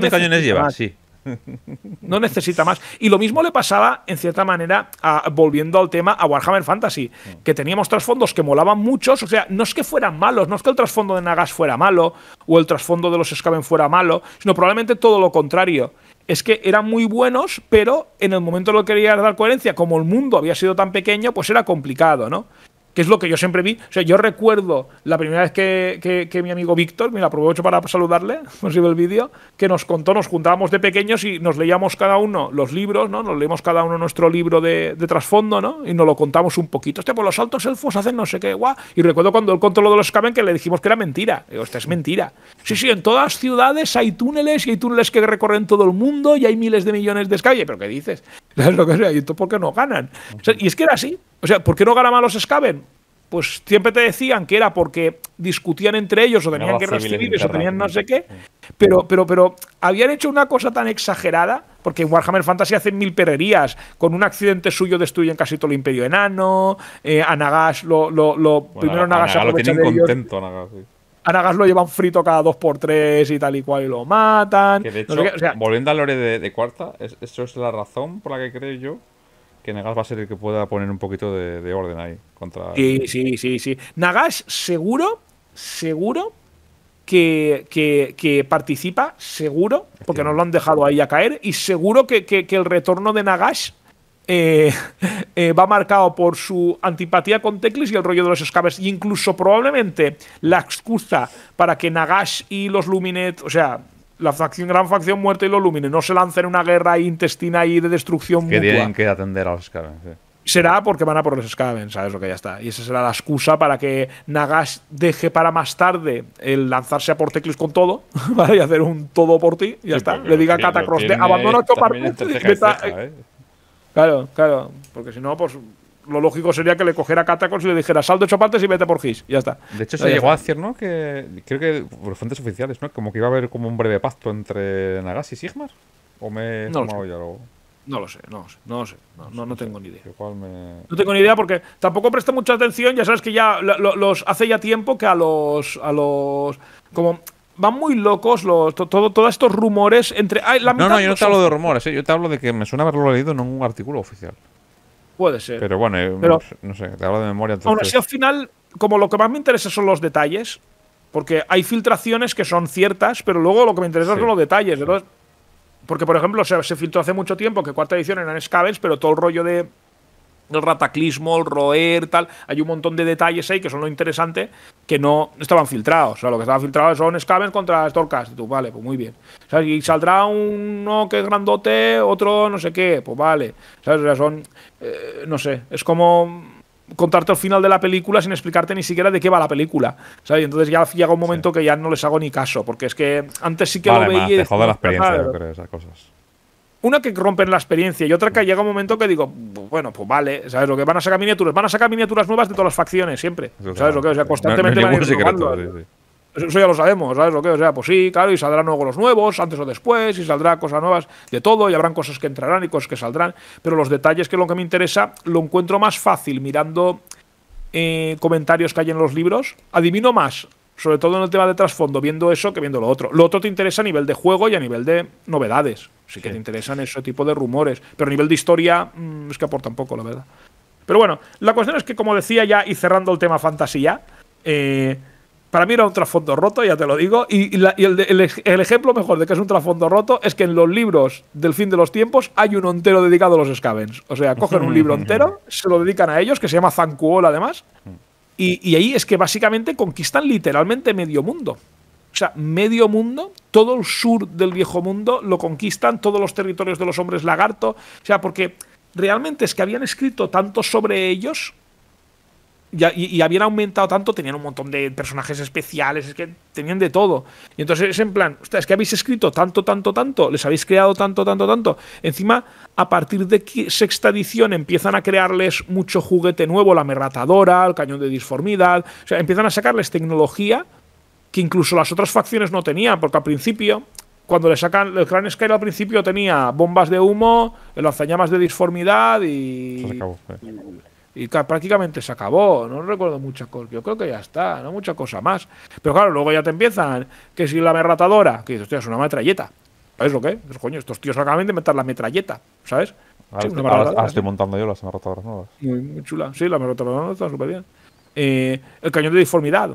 cañones, lleva? Sí. *laughs* No necesita más. Y lo mismo le pasaba, en cierta manera, volviendo al tema, a Warhammer Fantasy, mm. que teníamos trasfondos que molaban muchos. O sea, no es que fueran malos, no es que el trasfondo de Nagas fuera malo o el trasfondo de los Skaven fuera malo, sino probablemente todo lo contrario. Es que eran muy buenos, pero en el momento en el que dar coherencia, como el mundo había sido tan pequeño, pues era complicado, ¿no? que es lo que yo siempre vi. O sea, yo recuerdo la primera vez que, mi amigo Víctor, me mira, aprovecho para saludarle, *laughs* el vídeo, que nos contó, nos juntábamos de pequeños y nos leíamos cada uno los libros, ¿no? Nos leíamos cada uno nuestro libro de, trasfondo, ¿no? Y nos lo contamos un poquito. Este, pues por los altos elfos hacen no sé qué, guau. Y recuerdo cuando él contó lo de los Scaven que le dijimos que era mentira. Digo, esta es mentira. Sí, sí, en todas ciudades hay túneles y hay túneles que recorren todo el mundo y hay miles de millones de Skaven. ¿Pero qué dices? *laughs* lo que por qué no ganan? y es que era así. O sea, ¿por qué no ganaban los Scaven pues siempre te decían que era porque discutían entre ellos o tenían que recibir o tenían no sé qué, pero, pero, pero habían hecho una cosa tan exagerada, porque en Warhammer Fantasy hacen mil perrerías, con un accidente suyo destruyen casi todo el imperio enano, eh, a lo, lo, primero Nagash lo tienen contento, Anagas A lo llevan frito cada dos por tres y tal y cual y lo matan. volviendo a lore de, cuarta, eso es la razón por la que creo yo que Nagash va a ser el que pueda poner un poquito de, orden ahí. Contra sí, sí, sí, sí. Nagash seguro, seguro que, participa, seguro, porque nos lo han dejado ahí a caer, y seguro que, el retorno de Nagash eh, *laughs* eh, va marcado por su antipatía con Teclis y el rollo de los escapes. E incluso probablemente la excusa para que Nagash y los Luminet, o sea, la facción, gran facción muerte y los lumines no se lancen en una guerra intestina y de destrucción que tienen que atender a los Skaven. Será porque van a por los Skaven, ¿sabes lo que ya está? Y esa será la excusa para que Nagash deje para más tarde el lanzarse a por con todo, *laughs* ¿vale? Y hacer un todo por ti, y ya está. Le diga a Catacross, abandona tu Claro, claro, porque si no, pues lo lógico sería que le cogiera Catacos y le dijera sal de ocho partes y vete por Gis. ya está. De hecho, se llegó a decir, ¿no? Que creo que por fuentes oficiales, ¿no? Como que iba a haber como un breve pacto entre Nagas y Sigmar. ¿O me no lo sé, no lo sé, no lo sé. No, tengo ni idea. No tengo ni idea porque tampoco presto mucha atención. Ya sabes que ya los hace ya tiempo que a los. a los. como. Van muy locos los, todo, todos estos rumores entre. la no, no, yo no te hablo de rumores, ¿eh? yo te hablo de que me suena haberlo leído en un artículo oficial. Puede ser. Pero bueno, eh, no sé, te hablo de memoria. Aún al final, como lo que más me interesa son los detalles, porque hay filtraciones que son ciertas, pero luego lo que me interesa son los detalles. porque, por ejemplo, se, filtró hace mucho tiempo que cuarta edición eran Scavens, pero todo el rollo de el rataclismo, el roer, tal. Hay un montón de detalles ahí que son lo interesante que no estaban filtrados. O sea, lo que estaba filtrado son Scavens contra Storkast. tú, vale, pues muy bien. Y saldrá uno que es grandote, otro no sé qué. Pues vale. O sea, son. Eh, no sé. Es como contarte el final de la película sin explicarte ni siquiera de qué va la película. ¿sabes? entonces ya llega un momento que ya no les hago ni caso, porque es que antes sí que lo veía. la experiencia, cosas una que rompen la experiencia y otra que llega un momento que digo, pues bueno, pues vale, ¿sabes? Lo que van a sacar miniaturas, van a sacar miniaturas nuevas de todas las facciones siempre, ¿sabes? Lo que, o sea, constantemente van a ir secreto, Eso ya lo sabemos, ¿sabes? Lo que, o sea, pues sí, claro, y saldrán luego los nuevos, antes o después, y saldrá cosas nuevas de todo, y habrán cosas que entrarán y cosas que saldrán, pero los detalles que es lo que me interesa, lo encuentro más fácil mirando eh, comentarios que hay en los libros, adivino más sobre todo en el tema de trasfondo, viendo eso que viendo lo otro. Lo otro te interesa a nivel de juego y a nivel de novedades. Sí que te interesan ese tipo de rumores, pero a nivel de historia mm, es que aportan poco, la verdad. Pero bueno, la cuestión es que, como decía ya, y cerrando el tema fantasía, eh, para mí era un trasfondo roto, ya te lo digo, y, el, ejemplo mejor de que es un trasfondo roto es que en los libros del fin de los tiempos hay un entero dedicado a los escavens O sea, cogen un *laughs* libro entero, se lo dedican a ellos, que se llama Zancuol además, mm. Y, ahí es que básicamente conquistan literalmente medio mundo. O sea, medio mundo, todo el sur del viejo mundo lo conquistan, todos los territorios de los hombres lagarto. O sea, porque realmente es que habían escrito tanto sobre ellos y, habían aumentado tanto, tenían un montón de personajes especiales, es que tenían de todo. Y entonces es en plan, es que habéis escrito tanto, tanto, tanto, les habéis creado tanto, tanto, tanto. Encima, a partir de sexta edición empiezan a crearles mucho juguete nuevo, la merratadora, el cañón de disformidad, o sea, empiezan a sacarles tecnología que incluso las otras facciones no tenían, porque al principio cuando le sacan el Clan Skyler al principio tenía bombas de humo, lanzallamas de disformidad y, eh y prácticamente se acabó. No recuerdo muchas cosas. Yo creo que ya está, no mucha cosa más. Pero claro, luego ya te empiezan que si la merratadora, que dices, hostia, es una metralleta. ¿Sabes lo que? es? coño, estos tíos acaban de inventar la metralleta, ¿sabes? Ah, estoy ¿eh? montando yo las merratadoras nuevas. Muy, chula. Sí, la merratadora nueva está súper bien. Eh, el cañón de deformidad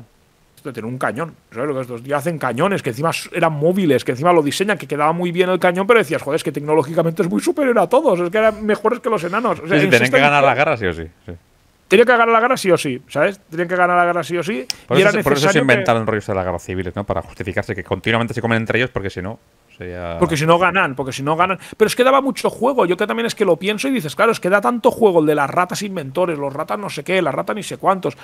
tener un cañón. ¿Sabes días hacen cañones, que encima eran móviles, que encima lo diseñan, que quedaba muy bien el cañón, pero decías, joder, es que tecnológicamente es muy superior a todos, es que eran mejores que los enanos. tienen que ganar la guerra, sí o sí. sí. Tenían que ganar la guerra sí o sí, ¿sabes? Tenían que ganar la guerra sí o sí. Por, y eso, era por eso se inventaron los de la guerra civil, ¿no? Para justificarse que continuamente se comen entre ellos, porque si no, Porque si no ganan, porque si no ganan. Pero es que daba mucho juego. Yo que también es que lo pienso y dices, claro, es que da tanto juego el de las ratas inventores, los ratas no sé qué, las ratas ni sé cuántos.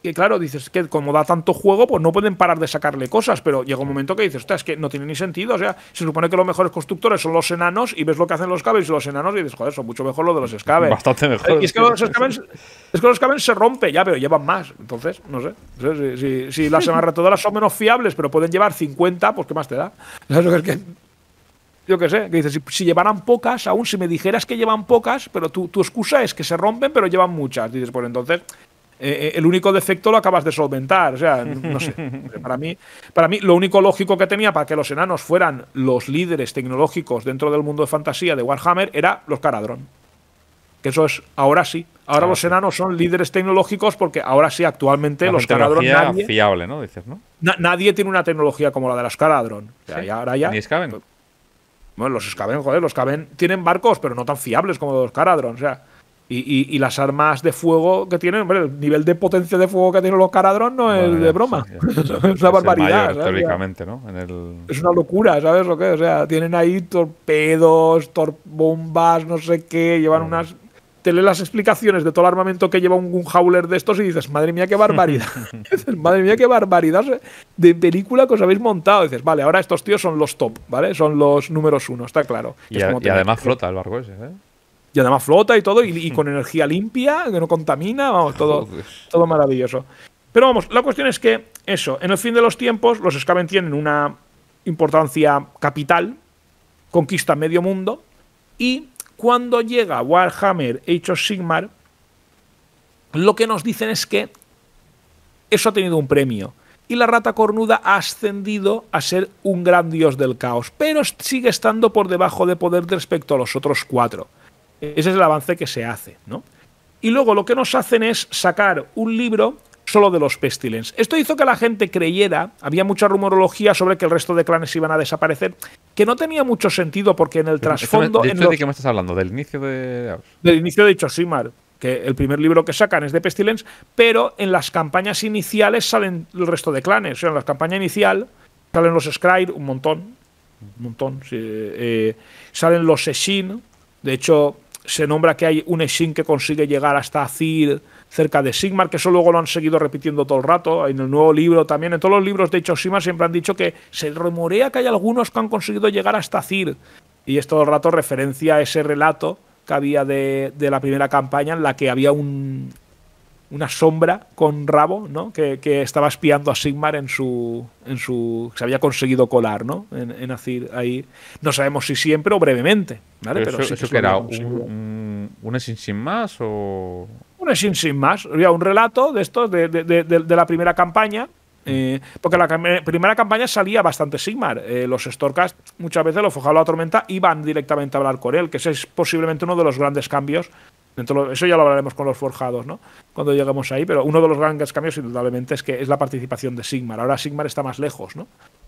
Y claro, dices que como da tanto juego, pues no pueden parar de sacarle cosas, pero llega un momento que dices, es que no tiene ni sentido, o sea, se supone que los mejores constructores son los enanos y ves lo que hacen los cables y los enanos y dices, joder, son mucho mejor lo de los Scaven. Bastante eh, mejor. Y es que los escabes, se rompe ya, pero llevan más, entonces, no sé, si, las *laughs* son menos fiables, pero pueden llevar 50, pues qué más te da. *laughs* yo qué sé, que dices, si, llevaran pocas, aún si me dijeras que llevan pocas, pero tu, tu excusa es que se rompen, pero llevan muchas. Dices, pues entonces eh, eh, el único defecto lo acabas de solventar. O sea, no sé. *laughs* Para mí, para mí, lo único lógico que tenía para que los enanos fueran los líderes tecnológicos dentro del mundo de fantasía de Warhammer era los Caradron. Que eso es, ahora sí. Ahora los enanos son líderes tecnológicos porque ahora sí, actualmente los Caradron. Nadie, fiable, ¿no? Dices, ¿no? nadie tiene una tecnología como la de los Caradron. O ahora ya. Pues, bueno, los Scaven, joder, los Scaven tienen barcos, pero no tan fiables como los Caradron. O sea. Y, las armas de fuego que tienen, hombre, el nivel de potencia de fuego que tienen los caradrones no es de broma. *laughs* es, una barbaridad. ¿no? Es una locura, ¿sabes lo que? O sea, tienen ahí torpedos, tor bombas, no sé qué, llevan unas. Te las explicaciones de todo el armamento que lleva un, un de estos y dices, madre mía, qué barbaridad. *laughs* *laughs* madre mía, qué barbaridad de película que os habéis montado. Dices, vale, ahora estos tíos son los top, ¿vale? Son los números uno, está claro. Y, y además flota el barco ese, ¿eh? Y además flota y todo, y, mm. con energía limpia, que no contamina, vamos, todo, todo maravilloso. Pero vamos, la cuestión es que eso, en el fin de los tiempos, los Skaven tienen una importancia capital, conquista medio mundo, y cuando llega Warhammer Age of Sigmar, lo que nos dicen es que eso ha tenido un premio. Y la rata cornuda ha ascendido a ser un gran dios del caos, pero sigue estando por debajo de poder respecto a los otros cuatro. Ese es el avance que se hace, ¿no? Y luego lo que nos hacen es sacar un libro solo de los Pestilens. Esto hizo que la gente creyera, había mucha rumorología sobre que el resto de clanes iban a desaparecer, que no tenía mucho sentido porque en el trasfondo... ¿De, qué me estás hablando? ¿Del inicio de...? Del inicio de Chosimar, que el primer libro que sacan es de Pestilens, pero en las campañas iniciales salen el resto de clanes. O sea, en la campaña inicial salen los scryer un montón, un montón, eh, eh, salen los Eshin, de hecho se nombra que hay un Eshin que consigue llegar hasta Cir cerca de Sigmar, que eso luego lo han seguido repitiendo todo el rato, en el nuevo libro también, en todos los libros de hecho siempre han dicho que se rumorea que hay algunos que han conseguido llegar hasta Cir, y es todo el rato referencia a ese relato que había de la primera campaña en la que había un, una sombra con rabo, ¿no? Que, estaba espiando a Sigmar en su, en su, se había conseguido colar, ¿no? En, en Azir ahí, no sabemos si siempre o brevemente, ¿vale? Pero, eso, que, era un, un, sin, sin más o un sin sin más, había un relato de esto, de, la primera campaña. Eh, porque la primera campaña salía bastante Sigmar. Eh, los Storkas muchas veces lo de la tormenta iban directamente a hablar con él, que ese es posiblemente uno de los grandes cambios eso ya lo hablaremos con los forjados, ¿no? Cuando lleguemos ahí, pero uno de los grandes cambios indudablemente es que es la participación de Sigmar. Ahora Sigmar está más lejos, ¿no?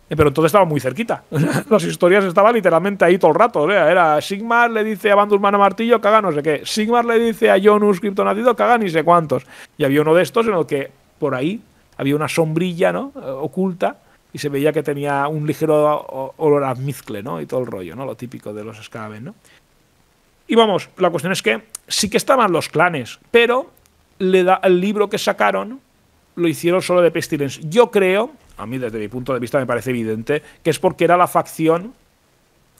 Eh, pero entonces estaba muy cerquita. *laughs* Las historias estaban literalmente ahí todo el rato. era Sigmar le dice a Bandurman Mano Martillo, caga no sé qué. Sigmar le dice a Jonus Criptonacido, caga ni sé cuántos. Y había uno de estos en el que por ahí había una sombrilla, ¿no? Eh, oculta y se veía que tenía un ligero olor a mizcle, ¿no? Y todo el rollo, ¿no? Lo típico de los escaraben, ¿no? Y vamos, la cuestión es que sí que estaban los clanes, pero le da, el libro que sacaron lo hicieron solo de Pestilence. Yo creo, a mí desde mi punto de vista me parece evidente, que es porque era la facción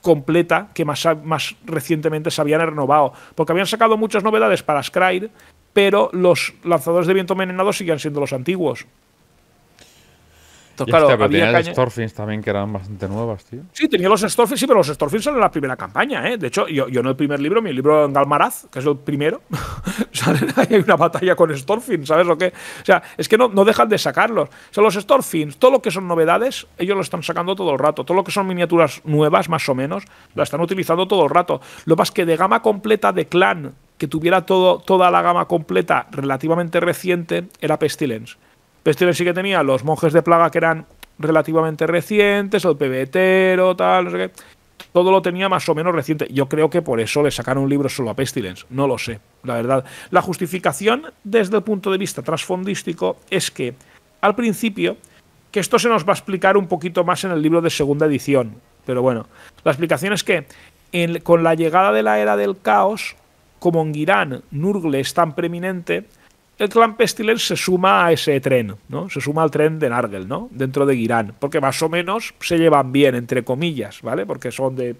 completa que más, más recientemente se habían renovado. Porque habían sacado muchas novedades para Scryre, pero los lanzadores de viento envenenado siguen siendo los antiguos claro, Storfins también que eran bastante nuevas, tío. Sí, tenía los Storfins, sí, pero los Storfins son la primera campaña, ¿eh? De hecho, yo, no el primer libro, mi libro en Galmaraz, que es el primero, *laughs* hay una batalla con Storfins, ¿sabes lo que? O sea, es que no, no dejan de sacarlos. O sea, los Storfins, todo lo que son novedades, ellos lo están sacando todo el rato. Todo lo que son miniaturas nuevas, más o menos, lo están utilizando todo el rato. Lo más que de gama completa de clan que tuviera todo, toda la gama completa relativamente reciente era Pestilence. Pestilens sí que tenía los monjes de plaga que eran relativamente recientes, el pebetero, tal, no sé qué. Todo lo tenía más o menos reciente. Yo creo que por eso le sacaron un libro solo a Pestilence. No lo sé, la verdad. La justificación desde el punto de vista trasfondístico es que, al principio, que esto se nos va a explicar un poquito más en el libro de segunda edición. Pero bueno, la explicación es que con la llegada de la era del caos, como en Girán Nurgle es tan preeminente, el clan Pestilence se suma a ese tren, ¿no? Se suma al tren de Nargel, ¿no? Dentro de Girán, porque más o menos se llevan bien, entre comillas, ¿vale? Porque son de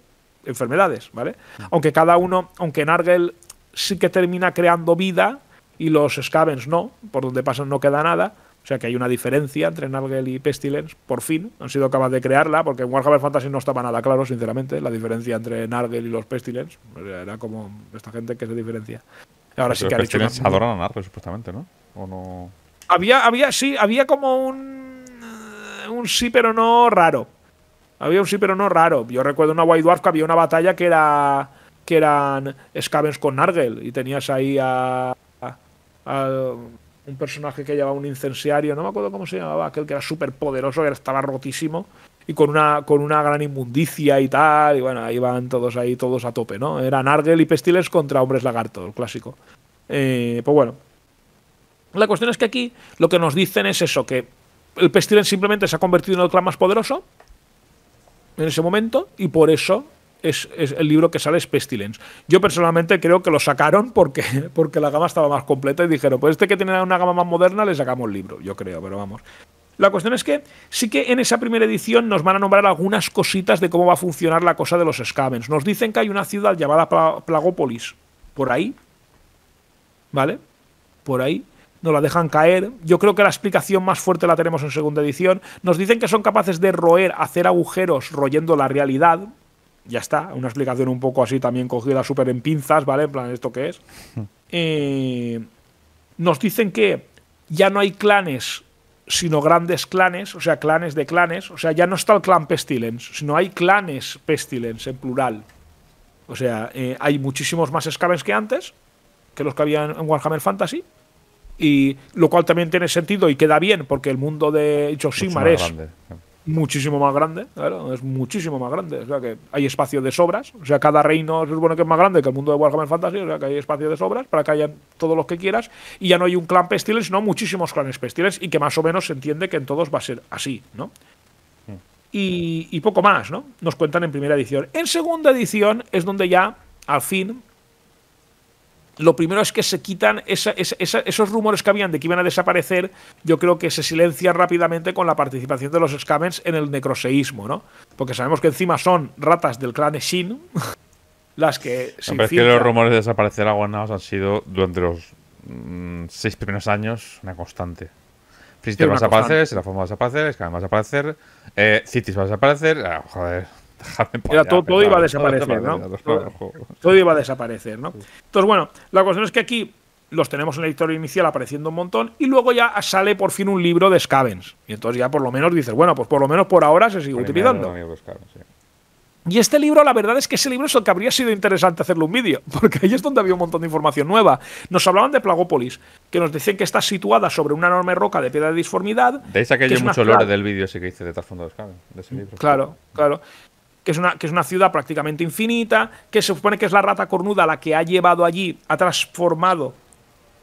enfermedades, ¿vale? Mm. Aunque cada uno, aunque Nargel sí que termina creando vida y los Scavens no, por donde pasan no queda nada, o sea que hay una diferencia entre Nargel y Pestilence, por fin, han sido capaces de crearla, porque en Warhammer Fantasy no estaba nada claro, sinceramente, la diferencia entre Nargel y los Pestilence. Era como esta gente que se diferencia. Ahora sí que ha adoran a supuestamente, ¿no? ¿O no? Había, había, sí, había como un. Eh, un sí, pero no raro. Había un sí, pero no raro. Yo recuerdo una White Dwarf que había una batalla que era. Que eran Scavens con Nargel. Y tenías ahí a, un personaje que llevaba un incensiario, no me acuerdo cómo se llamaba, aquel que era súper poderoso, que estaba rotísimo, y con una, con una gran inmundicia y tal, y bueno, ahí van todos ahí, todos a tope, ¿no? Eran Argel y Pestiles contra Hombres Lagarto, el clásico. Eh, pues bueno. La cuestión es que aquí lo que nos dicen es eso, que el Pestilence simplemente se ha convertido en el clan más poderoso en ese momento, y por eso es, el libro que sale es Pestilence. Yo personalmente creo que lo sacaron porque, porque la gama estaba más completa y dijeron, pues este que tiene una gama más moderna le sacamos el libro, yo creo, pero vamos. La cuestión es que sí que en esa primera edición nos van a nombrar algunas cositas de cómo va a funcionar la cosa de los Scavens. Nos dicen que hay una ciudad llamada Plagópolis por ahí, ¿vale? Por ahí nos la dejan caer. Yo creo que la explicación más fuerte la tenemos en segunda edición. Nos dicen que son capaces de roer, hacer agujeros royendo la realidad. Ya está, una explicación un poco así también cogida súper en pinzas, ¿vale? En plan, ¿esto qué es? Hmm. Eh, nos dicen que ya no hay clanes sino grandes clanes, o sea, clanes de clanes. O sea, ya no está el clan Pestilence, sino hay clanes Pestilence en plural. O sea, eh, hay muchísimos más Scavens que antes, que los que había en Warhammer Fantasy. Y lo cual también tiene sentido y queda bien, porque el mundo de Joshimar es muchísimo más grande, claro, es muchísimo más grande, o sea que hay espacio de sobras, o sea, cada reino es bueno que es más grande que el mundo de Warhammer Fantasy, o sea que hay espacio de sobras para que haya todos los que quieras, y ya no hay un clan pestilence, sino muchísimos clanes pestiles. y que más o menos se entiende que en todos va a ser así, ¿no? Mm. Y, y poco más, ¿no? Nos cuentan en primera edición. En segunda edición es donde ya, al fin, lo primero es que se quitan esos rumores que habían de que iban a desaparecer, yo creo que se silencia rápidamente con la participación de los Skavens en el necroseísmo, ¿no? Porque sabemos que encima son ratas del clan Shin *laughs* las que... Se Pero Parece que los rumores de desaparecer aguanados han sido durante los mm, seis primeros años una constante. Frister va a desaparecer, Serafón va a desaparecer, Scammer va a desaparecer, eh, Citis va a desaparecer, ah, joder todo, iba a desaparecer, ¿no? Todo, iba a desaparecer, ¿no? Entonces, bueno, la cuestión es que aquí los tenemos en la historia inicial apareciendo un montón y luego ya sale por fin un libro de Scavens. Y entonces ya por lo menos dices, bueno, pues por lo menos por ahora se sigue utilizando. Y este libro, la verdad es que ese libro es el que habría sido interesante hacerle un vídeo, *laughs* porque ahí es donde había un montón de información nueva. Nos hablaban de Plagópolis, que nos dicen que está situada sobre una enorme roca de piedra de disformidad. De esa mucho lore del vídeo ese que dice de trasfondo de Scavens, de mm, Claro, claro que es, una, que es una ciudad prácticamente infinita, que se supone que es la rata cornuda la que ha llevado allí, ha transformado,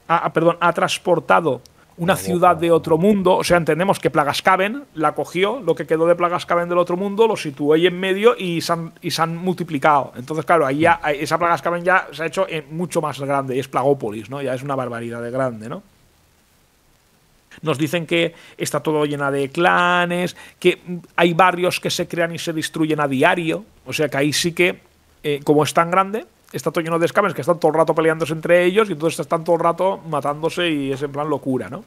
a, perdón, ha transportado una ciudad de otro mundo, o sea, entendemos que Plagascaven la cogió, lo que quedó de Plagascaven del otro mundo, lo situó ahí en medio y se han, y se han multiplicado. Entonces, claro, ahí ya, mm. esa Plagascaven ya se ha hecho eh, mucho más grande y es Plagópolis, ¿no? Ya es una barbaridad de grande, ¿no? Nos dicen que está todo llena de clanes, que hay barrios que se crean y se destruyen a diario. O sea que ahí sí que, eh, como es tan grande, está todo lleno de escamas, que están todo el rato peleándose entre ellos y entonces están todo el rato matándose y es en plan locura, ¿no?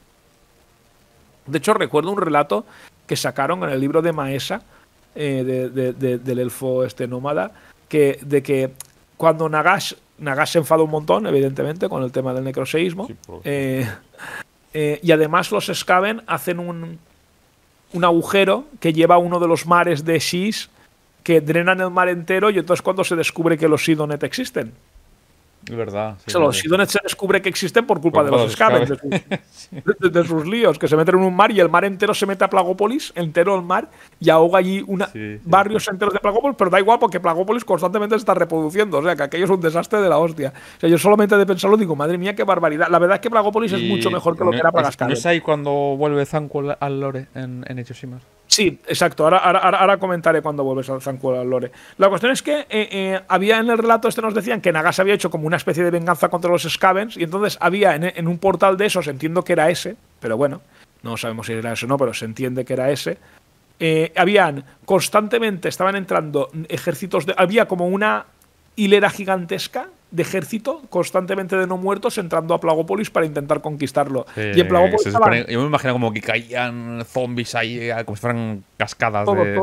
De hecho, recuerdo un relato que sacaron en el libro de Maesa, eh, del elfo este nómada, que, de que cuando Nagash, Nagash se enfada un montón, evidentemente, con el tema del necroseísmo, eh, eh, y además los excaven hacen un, un agujero que lleva uno de los mares de Sis que drenan el mar entero y entonces cuando se descubre que los Sidonet existen. Es verdad. Sí, Solo, si se descubre que existen por culpa, de los, los *laughs* de, sus líos, que se meten en un mar y el mar entero se mete a Plagópolis, entero el mar, y ahoga allí una, barrios enteros de Plagópolis, pero da igual porque Plagópolis constantemente se está reproduciendo, o sea que aquello es un desastre de la hostia. O sea, yo solamente de pensarlo digo, madre mía, qué barbaridad. La verdad es que Plagópolis es mucho mejor que lo que era para No es ¿eh? ahí cuando vuelve Zanko al Lore en, en Hechos Sí, exacto. Ahora, comentaré cuando vuelves a al Lore. La cuestión es que eh, eh, había en el relato este nos decían que Nagas había hecho como una especie de venganza contra los Scavens y entonces había en, un portal de esos, entiendo que era ese, pero bueno, no sabemos si era ese o no, pero se entiende que era ese, eh, habían constantemente, estaban entrando ejércitos de... Había como una hilera gigantesca de ejército constantemente de no muertos entrando a Plagopolis para intentar conquistarlo. y en Plagopolis yo me imagino como que caían zombies ahí, eh, como si fueran cascadas. por él,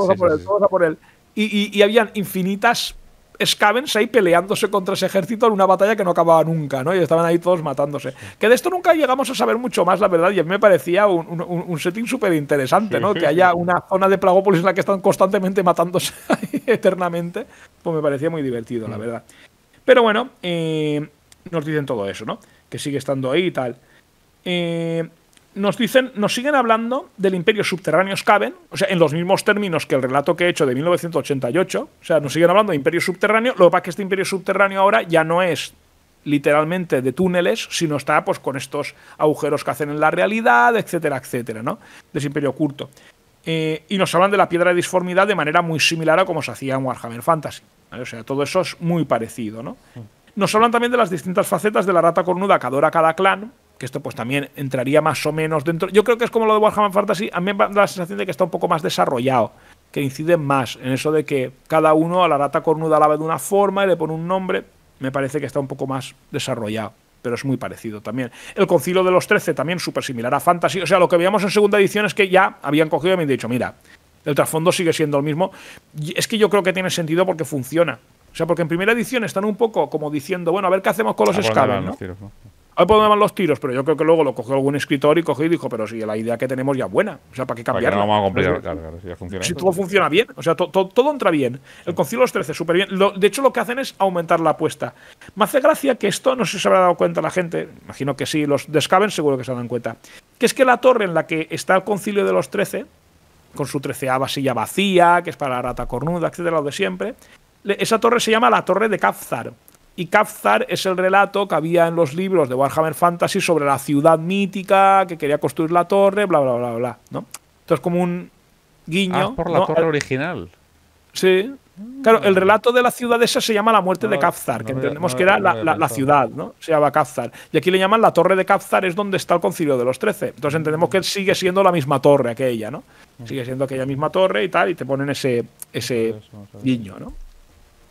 por él. Y, y, habían infinitas scavens ahí peleándose contra ese ejército en una batalla que no acababa nunca, ¿no? Y estaban ahí todos matándose. Que de esto nunca llegamos a saber mucho más, la verdad, y a me parecía un, setting súper interesante, ¿no? Que haya una zona de Plagopolis en la que están constantemente matándose *laughs* eternamente, pues me parecía muy divertido, la mm. verdad. Pero bueno, eh, nos dicen todo eso, ¿no? Que sigue estando ahí y tal. Eh, nos dicen, nos siguen hablando del imperio subterráneo Skaven, o sea, en los mismos términos que el relato que he hecho de 1988, o sea, nos siguen hablando de imperio subterráneo, lo que pasa es que este imperio subterráneo ahora ya no es literalmente de túneles, sino está pues con estos agujeros que hacen en la realidad, etcétera, etcétera, ¿no? De ese imperio oculto. Eh, y nos hablan de la piedra de disformidad de manera muy similar a como se hacía en Warhammer Fantasy. O sea, todo eso es muy parecido, ¿no? Mm. Nos hablan también de las distintas facetas de la rata cornuda que adora cada clan, que esto pues también entraría más o menos dentro. Yo creo que es como lo de Warhammer Fantasy, a mí me da la sensación de que está un poco más desarrollado, que incide más en eso de que cada uno a la rata cornuda la ve de una forma y le pone un nombre, me parece que está un poco más desarrollado pero es muy parecido también. El Concilio de los Trece también súper similar a Fantasy. O sea, lo que veíamos en segunda edición es que ya habían cogido y me han dicho, mira, el trasfondo sigue siendo el mismo. es que yo creo que tiene sentido porque funciona. O sea, porque en primera edición están un poco como diciendo, bueno, a ver qué hacemos con los ah, escalones. ¿no? ahí podemos van los tiros, pero yo creo que luego lo cogió algún escritor y cogió y dijo, pero si la idea que tenemos ya es buena, o sea, ¿para qué cambiarla? No vamos a si, ya funciona si todo funciona bien, o sea, todo entra bien. El Concilio de los 13, súper bien. de hecho, lo que hacen es aumentar la apuesta. Me hace gracia que esto, no sé si se habrá dado cuenta la gente, imagino que sí, los descaben seguro que se dan cuenta, que es que la torre en la que está el Concilio de los 13, con su treceava silla vacía, que es para la rata cornuda, etcétera, lo de siempre, esa torre se llama la Torre de Kafzar y Kafzar es el relato que había en los libros de Warhammer Fantasy sobre la ciudad mítica que quería construir la torre, bla, bla, bla, bla, ¿no? Entonces como un guiño... Ah, por la torre original. Sí. Claro, el ah. relato de la ciudad esa se llama La muerte de Kafzar, que entendemos que era la, ciudad, ¿no? Se llama Kafzar. Y aquí le llaman la torre de Kafzar, es donde está el concilio de los trece. Entonces entendemos que sigue siendo la misma torre aquella, ¿no? Mm. Sigue siendo aquella misma torre y tal, y te ponen ese, ese guiño, ¿no?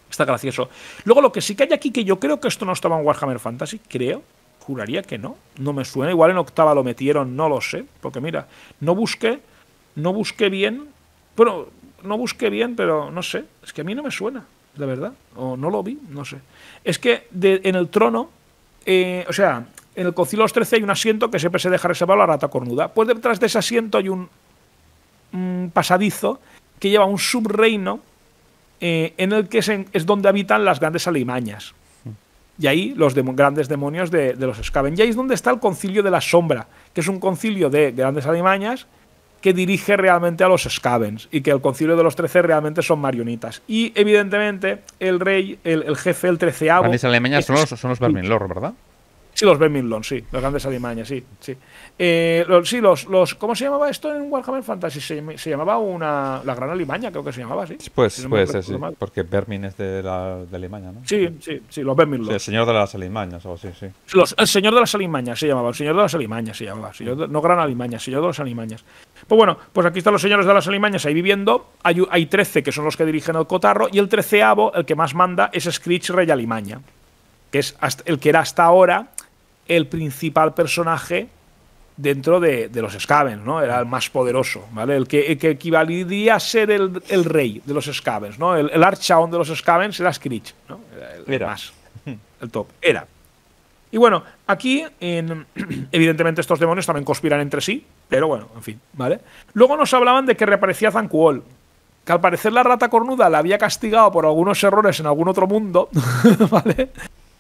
Está gracioso. Luego, lo que sí que hay aquí, que yo creo que esto no estaba en Warhammer Fantasy, creo, juraría que no. No me suena. Igual en octava lo metieron, no lo sé. Porque mira, no busqué, no busqué bien. Bueno, no busqué bien, pero no sé. Es que a mí no me suena, la verdad. O no lo vi, no sé. Es que en el trono, eh, o sea, en el Concilio los 13 hay un asiento que siempre se deja reservado a la rata cornuda. Pues detrás de ese asiento hay un, un pasadizo que lleva un subreino eh, en el que es donde habitan las grandes alimañas. Y ahí los grandes demonios de, los Skaven. Y ahí es donde está el concilio de la sombra, que es un concilio de grandes alimañas que dirige realmente a los Scavens y que el concilio de los trece realmente son marionitas Y evidentemente el rey, el, jefe, el treceavo... Grandes alimañas son los, son ¿verdad? Sí, los Verminlon, sí, los grandes alimañas, sí, sí. Eh, los, sí, los, ¿cómo se llamaba esto en Warhammer Fantasy? Se, llamaba una, la gran alimaña, creo que se llamaba, sí. Pues, puede sí, porque Bermin es de, la, Alimaña, ¿no? Sí, sí, sí, los Verminlon. el señor de las alimañas, o sí, sí. el señor de las alimañas se llamaba, el señor de las alimañas se llamaba, no gran alimaña, señor de las alimañas. Pues bueno, pues aquí están los señores de las alimañas ahí viviendo, hay, hay 13 que son los que dirigen el cotarro y el treceavo, el que más manda, es Screech Rey Alimaña, que es el que era hasta ahora el principal personaje dentro de, los Scavens, ¿no? Era el más poderoso, ¿vale? El que, equivalía equivaliría a ser el, rey de los Scavens, ¿no? El, archaón de los Scavens era Screech, ¿no? el el top, era. Y bueno, aquí, *clears throat* evidentemente, estos demonios también conspiran entre sí, pero bueno, en fin, ¿vale? Luego nos hablaban de que reaparecía Zancuol, que al parecer la rata cornuda la había castigado por algunos errores en algún otro mundo, *laughs* ¿vale?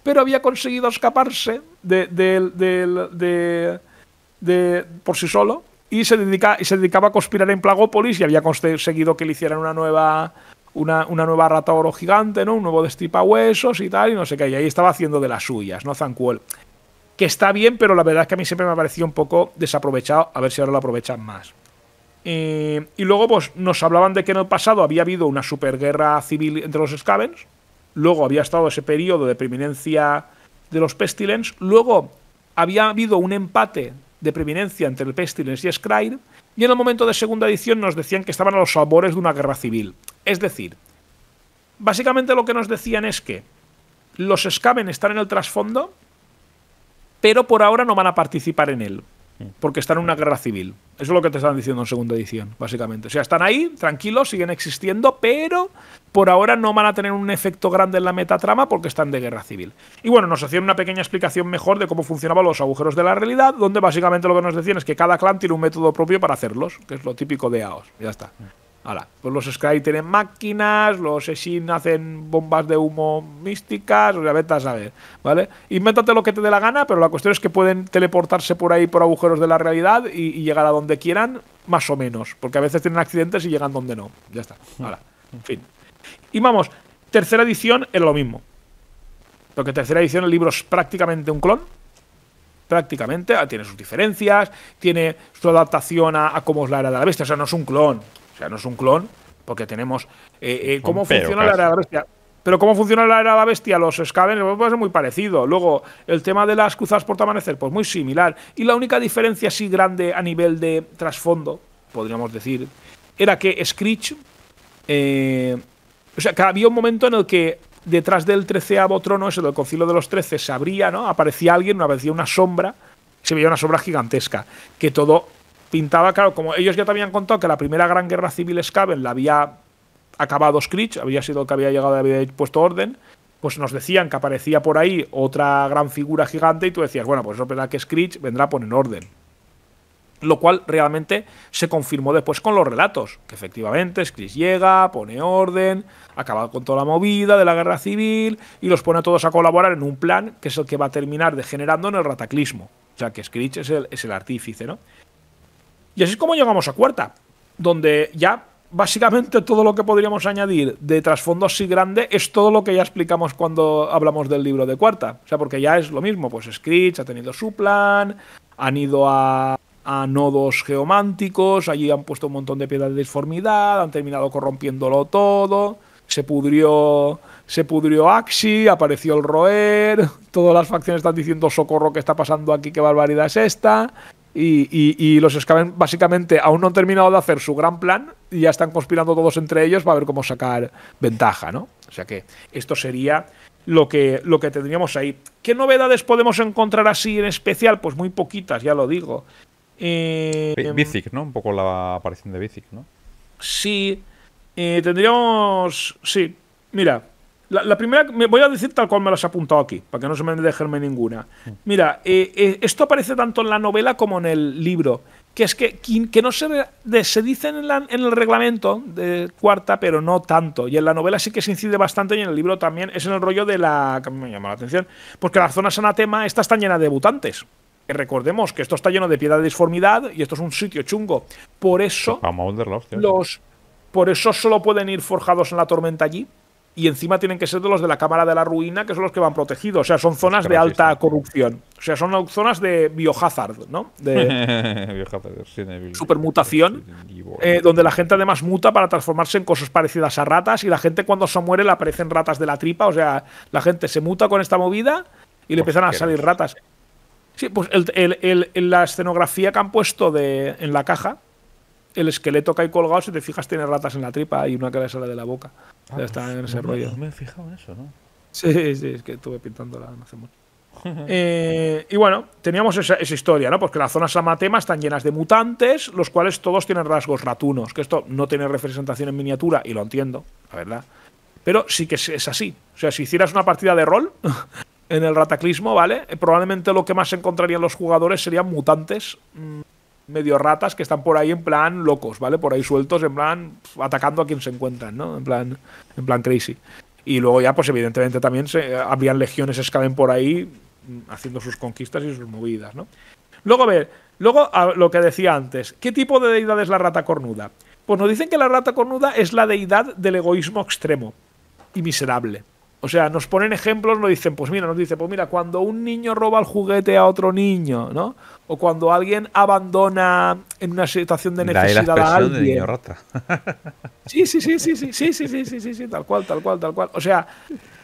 pero había conseguido escaparse de, por sí solo y se, dedicaba a conspirar en Plagópolis y había conseguido que le hicieran una nueva una, nueva rata oro gigante, ¿no? Un nuevo huesos y tal, y no sé qué. Y ahí estaba haciendo de las suyas, ¿no? Zancuel. Que está bien, pero la verdad es que a mí siempre me ha parecido un poco desaprovechado. A ver si ahora lo aprovechan más. y luego, pues, nos hablaban de que en el pasado había habido una superguerra civil entre los Scavens luego había estado ese periodo de preeminencia de los Pestilens, luego había habido un empate de preeminencia entre el Pestilence y Scribe y en el momento de segunda edición nos decían que estaban a los albores de una guerra civil. Es decir, básicamente lo que nos decían es que los Skaven están en el trasfondo, pero por ahora no van a participar en él porque están en una guerra civil. Eso es lo que te están diciendo en segunda edición, básicamente. O sea, están ahí, tranquilos, siguen existiendo, pero por ahora no van a tener un efecto grande en la metatrama porque están de guerra civil. Y bueno, nos hacían una pequeña explicación mejor de cómo funcionaban los agujeros de la realidad, donde básicamente lo que nos decían es que cada clan tiene un método propio para hacerlos, que es lo típico de AOS. Ya está. Pues los Sky tienen máquinas, los sin hacen bombas de humo místicas, o a saber, ¿vale? Invéntate lo que te dé la gana, pero la cuestión es que pueden teleportarse por ahí por agujeros de la realidad y, llegar a donde quieran, más o menos, porque a veces tienen accidentes y llegan donde no. Ya está, en fin. Y vamos, tercera edición es lo mismo. Porque tercera edición el libro es prácticamente un clon, prácticamente, ah, tiene sus diferencias, tiene su adaptación a, a cómo es la era de la bestia, o sea, no es un clon, o sea, no es un clon, porque tenemos. Eh, eh, ¿Cómo funciona la era de la bestia? Pero cómo funciona la era de la bestia, los va pues ser muy parecido. Luego, el tema de las cruzadas por amanecer, pues muy similar. Y la única diferencia así grande a nivel de trasfondo, podríamos decir, era que Screech. Eh, o sea, que había un momento en el que detrás del treceavo trono, ese del concilio de los trece, se abría, ¿no? Aparecía alguien, aparecía una sombra, se veía una sombra gigantesca, que todo pintaba, claro, como ellos ya te habían contado que la primera gran guerra civil Skaven la había acabado Screech, había sido el que había llegado y había puesto orden, pues nos decían que aparecía por ahí otra gran figura gigante y tú decías, bueno, pues eso verdad que Screech vendrá a poner orden. Lo cual realmente se confirmó después con los relatos, que efectivamente Screech llega, pone orden, acaba con toda la movida de la guerra civil y los pone a todos a colaborar en un plan que es el que va a terminar degenerando en el rataclismo. O sea, que Screech es el, es el artífice, ¿no? Y así es como llegamos a cuarta, donde ya básicamente todo lo que podríamos añadir de trasfondo así grande es todo lo que ya explicamos cuando hablamos del libro de cuarta. O sea, porque ya es lo mismo, pues Screech ha tenido su plan, han ido a, nodos geománticos, allí han puesto un montón de piedras de disformidad, han terminado corrompiéndolo todo, se pudrió... Se pudrió Axi, apareció el Roer, todas las facciones están diciendo socorro que está pasando aquí, qué barbaridad es esta. Y, los Skaven básicamente aún no han terminado de hacer su gran plan y ya están conspirando todos entre ellos para ver cómo sacar ventaja, ¿no? O sea que esto sería lo que, lo que tendríamos ahí. ¿Qué novedades podemos encontrar así en especial? Pues muy poquitas, ya lo digo. Eh, Bicic, ¿no? Un poco la aparición de Bicic, ¿no? Sí. Eh, tendríamos... Sí. Mira, la, primera, me voy a decir tal cual me las ha apuntado aquí, para que no se me dejenme ninguna. Mira, eh, eh, esto aparece tanto en la novela como en el libro, que es que, que no se, se dice en, el reglamento de cuarta, pero no tanto. Y en la novela sí que se incide bastante y en el libro también. Es en el rollo de la... que me llama la atención, porque las zonas anatema, estas están llenas de debutantes. recordemos que esto está lleno de piedad de disformidad y esto es un sitio chungo. Por eso... Los, por eso solo pueden ir forjados en la tormenta allí y encima tienen que ser de los de la Cámara de la Ruina, que son los que van protegidos. O sea, son zonas de alta corrupción. O sea, son zonas de biohazard, ¿no? De *laughs* supermutación, eh, donde la gente además muta para transformarse en cosas parecidas a ratas y la gente cuando se muere le aparecen ratas de la tripa. O sea, la gente se muta con esta movida y le empiezan a salir ratas. Sí, pues la escenografía que han puesto de, en la caja el esqueleto que hay colgado, si te fijas, tiene ratas en la tripa y una que le sale de la boca. Ah, ya pues está en ese rollo. No me he fijado en eso, ¿no? Sí, sí, es que estuve pintándola no hace mucho. *laughs* Eh, y bueno, teníamos esa, historia, ¿no? Porque las zonas amatema están llenas de mutantes, los cuales todos tienen rasgos ratunos, que esto no tiene representación en miniatura, y lo entiendo, la verdad. Pero sí que es, es así. O sea, si hicieras una partida de rol, *laughs* en el rataclismo, ¿vale? Eh, probablemente lo que más encontrarían los jugadores serían mutantes mm, medio ratas que están por ahí en plan locos, ¿vale? Por ahí sueltos, en plan atacando a quien se encuentran, ¿no? En plan, en plan crazy. Y luego ya, pues evidentemente también se, eh, habrían legiones escalen por ahí mm, haciendo sus conquistas y sus movidas, ¿no? Luego, a ver, luego a lo que decía antes, ¿qué tipo de deidad es la rata cornuda? Pues nos dicen que la rata cornuda es la deidad del egoísmo extremo y miserable. O sea, nos ponen ejemplos, nos dicen, pues mira, nos dice, pues mira, cuando un niño roba el juguete a otro niño, ¿no? o cuando alguien abandona en una situación de necesidad de la a De niño rata. sí, sí, sí, sí, sí, sí, sí, sí, sí, sí, sí, tal cual, tal cual, tal cual. O sea,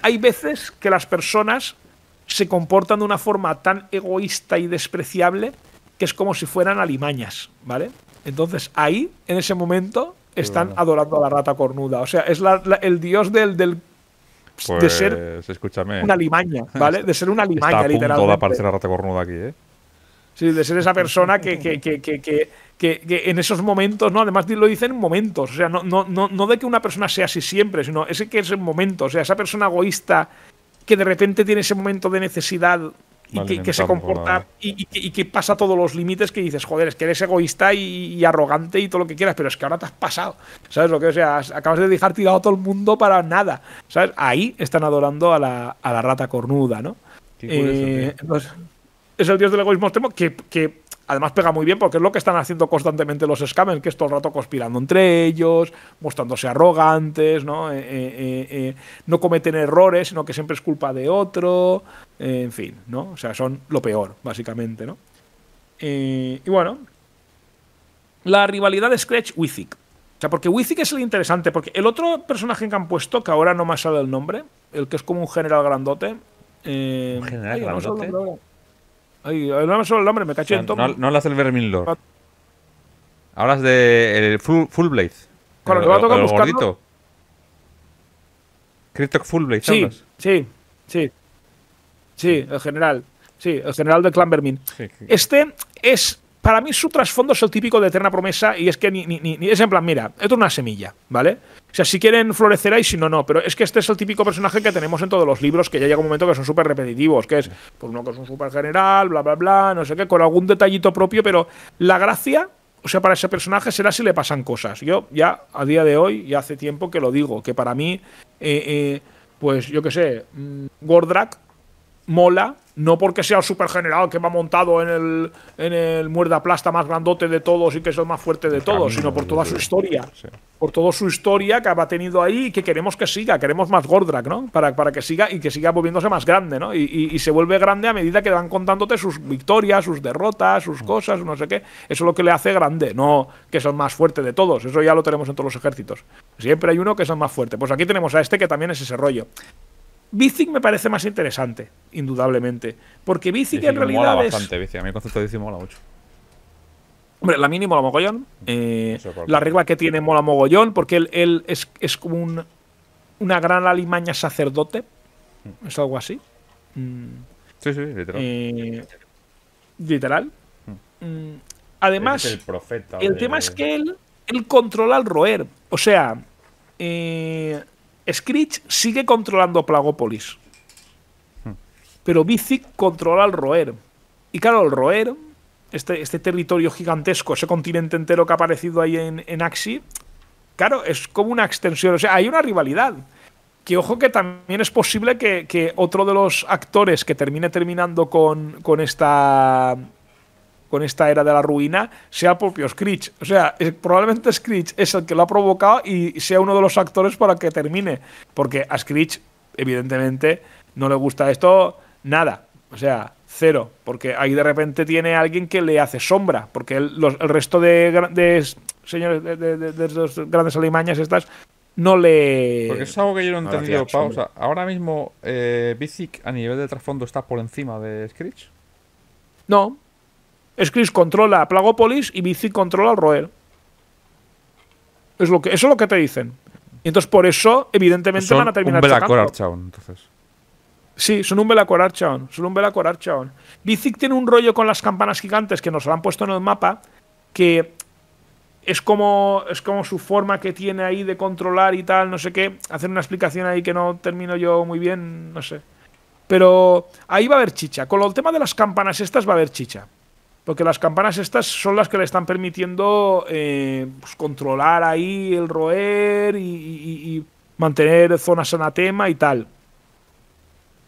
hay veces que las personas se comportan de una forma tan egoísta y despreciable que es como si fueran alimañas, ¿vale? Entonces ahí, en ese momento, están adorando a la rata cornuda. O sea, es el dios del, de ser una alimaña, ¿vale? De ser una limaña, Está a punto literalmente. de aparecer la rata cornuda aquí, ¿eh? de ser esa persona que, que, en esos momentos, ¿no? Además lo dicen en momentos, o sea, no, no, no, no de que una persona sea así siempre, sino ese que es en momentos, o sea, esa persona egoísta que de repente tiene ese momento de necesidad y que, se comporta y, que pasa todos los límites que dices, joder, es que eres egoísta y, arrogante y todo lo que quieras, pero es que ahora te has pasado, ¿sabes lo que? acabas de dejar tirado a todo el mundo para nada, Ahí están adorando a la, rata cornuda, ¿no? Eh, es el dios del egoísmo extremo que, además pega muy bien porque es lo que están haciendo constantemente los scammers, que es todo el rato conspirando entre ellos, mostrándose arrogantes, ¿no? Eh, eh, eh, no cometen errores, sino que siempre es culpa de otro, en fin, ¿no? O sea, son lo peor, básicamente, ¿no? y bueno, la rivalidad de Scratch-Wizzik. O sea, porque Wizzik es el interesante, porque el otro personaje que han puesto, que ahora no más sale el nombre, el que es como un general grandote... un general grandote. Ay, no me solo el nombre, me caché en todo. No, ah. hablas del Vermin Lord. Hablas del de full, Blade. Con lo que va a tocar el gordito. Cryptok Full Blade, sí, Sí, sí. Sí, el general. Sí, el general del clan Vermin. Este es para mí su trasfondo es el típico de eterna promesa y es que ni, ni, es en plan, mira, esto es una semilla, ¿vale? O sea, si quieren florecer y si no, no. Pero es que este es el típico personaje que tenemos en todos los libros, que ya llega un momento que son súper repetitivos, que es por pues, uno que es un super general, bla, bla, bla, no sé qué, con algún detallito propio, pero la gracia, o sea, para ese personaje será si le pasan cosas. Yo ya a día de hoy, ya hace tiempo que lo digo, que para mí, eh, eh, pues yo qué sé, mm, Gordrak mola no porque sea el super que va montado en el, en muerda más grandote de todos y que es el más fuerte de todos, sino por toda su historia. Por toda su historia que ha tenido ahí y que queremos que siga, queremos más Gordrak, ¿no? Para, para que siga y que siga volviéndose más grande, ¿no? Y, y, se vuelve grande a medida que van contándote sus victorias, sus derrotas, sus mm. cosas, no sé qué. Eso es lo que le hace grande, no que es el más fuerte de todos. Eso ya lo tenemos en todos los ejércitos. Siempre hay uno que es el más fuerte. Pues aquí tenemos a este que también es ese rollo. Bicic me parece más interesante, indudablemente. Porque Bicic, en realidad bastante, es... A mí el concepto de Bicic mola mucho. Hombre, la mini mola mogollón. Eh, la regla que tiene mola mogollón, porque él, es, como un, una gran alimaña sacerdote. Mm. Es algo así. Mm. Sí, sí, literal. Eh, literal. Mm. Además, el, tema es que él, él controla al roer. O sea, eh, Screech sigue controlando Plagópolis. Pero Bicic controla el Roer. Y claro, el Roer, este, este territorio gigantesco, ese continente entero que ha aparecido ahí en, en Axi, claro, es como una extensión. O sea, hay una rivalidad. Que ojo que también es posible que, otro de los actores que termine terminando con esta con esta era de la ruina sea propio Screech. O sea, probablemente Screech es el que lo ha provocado y sea uno de los actores para que termine. Porque a Screech, evidentemente, no le gusta esto nada. O sea, cero. Porque ahí de repente tiene alguien que le hace sombra. Porque el, resto de, de señores de, de, grandes alimañas estas no le... Porque es algo que yo no he entendido, pausa ahora mismo eh, Bicic a nivel de trasfondo está por encima de Screech. No, Chris controla a Plagopolis y Bici controla al Roel. Es lo que, eso es lo que te dicen. Y entonces por eso, evidentemente, van a terminar un Belacor Archaon, entonces. Sí, son un Belacor Son un Belacor Bicic tiene un rollo con las campanas gigantes que nos han puesto en el mapa que es como, es como su forma que tiene ahí de controlar y tal, no sé qué. Hacer una explicación ahí que no termino yo muy bien, no sé. Pero ahí va a haber chicha. Con el tema de las campanas estas va a haber chicha. Porque las campanas estas son las que le están permitiendo eh, pues, controlar ahí el roer y, mantener zonas sanatema y tal.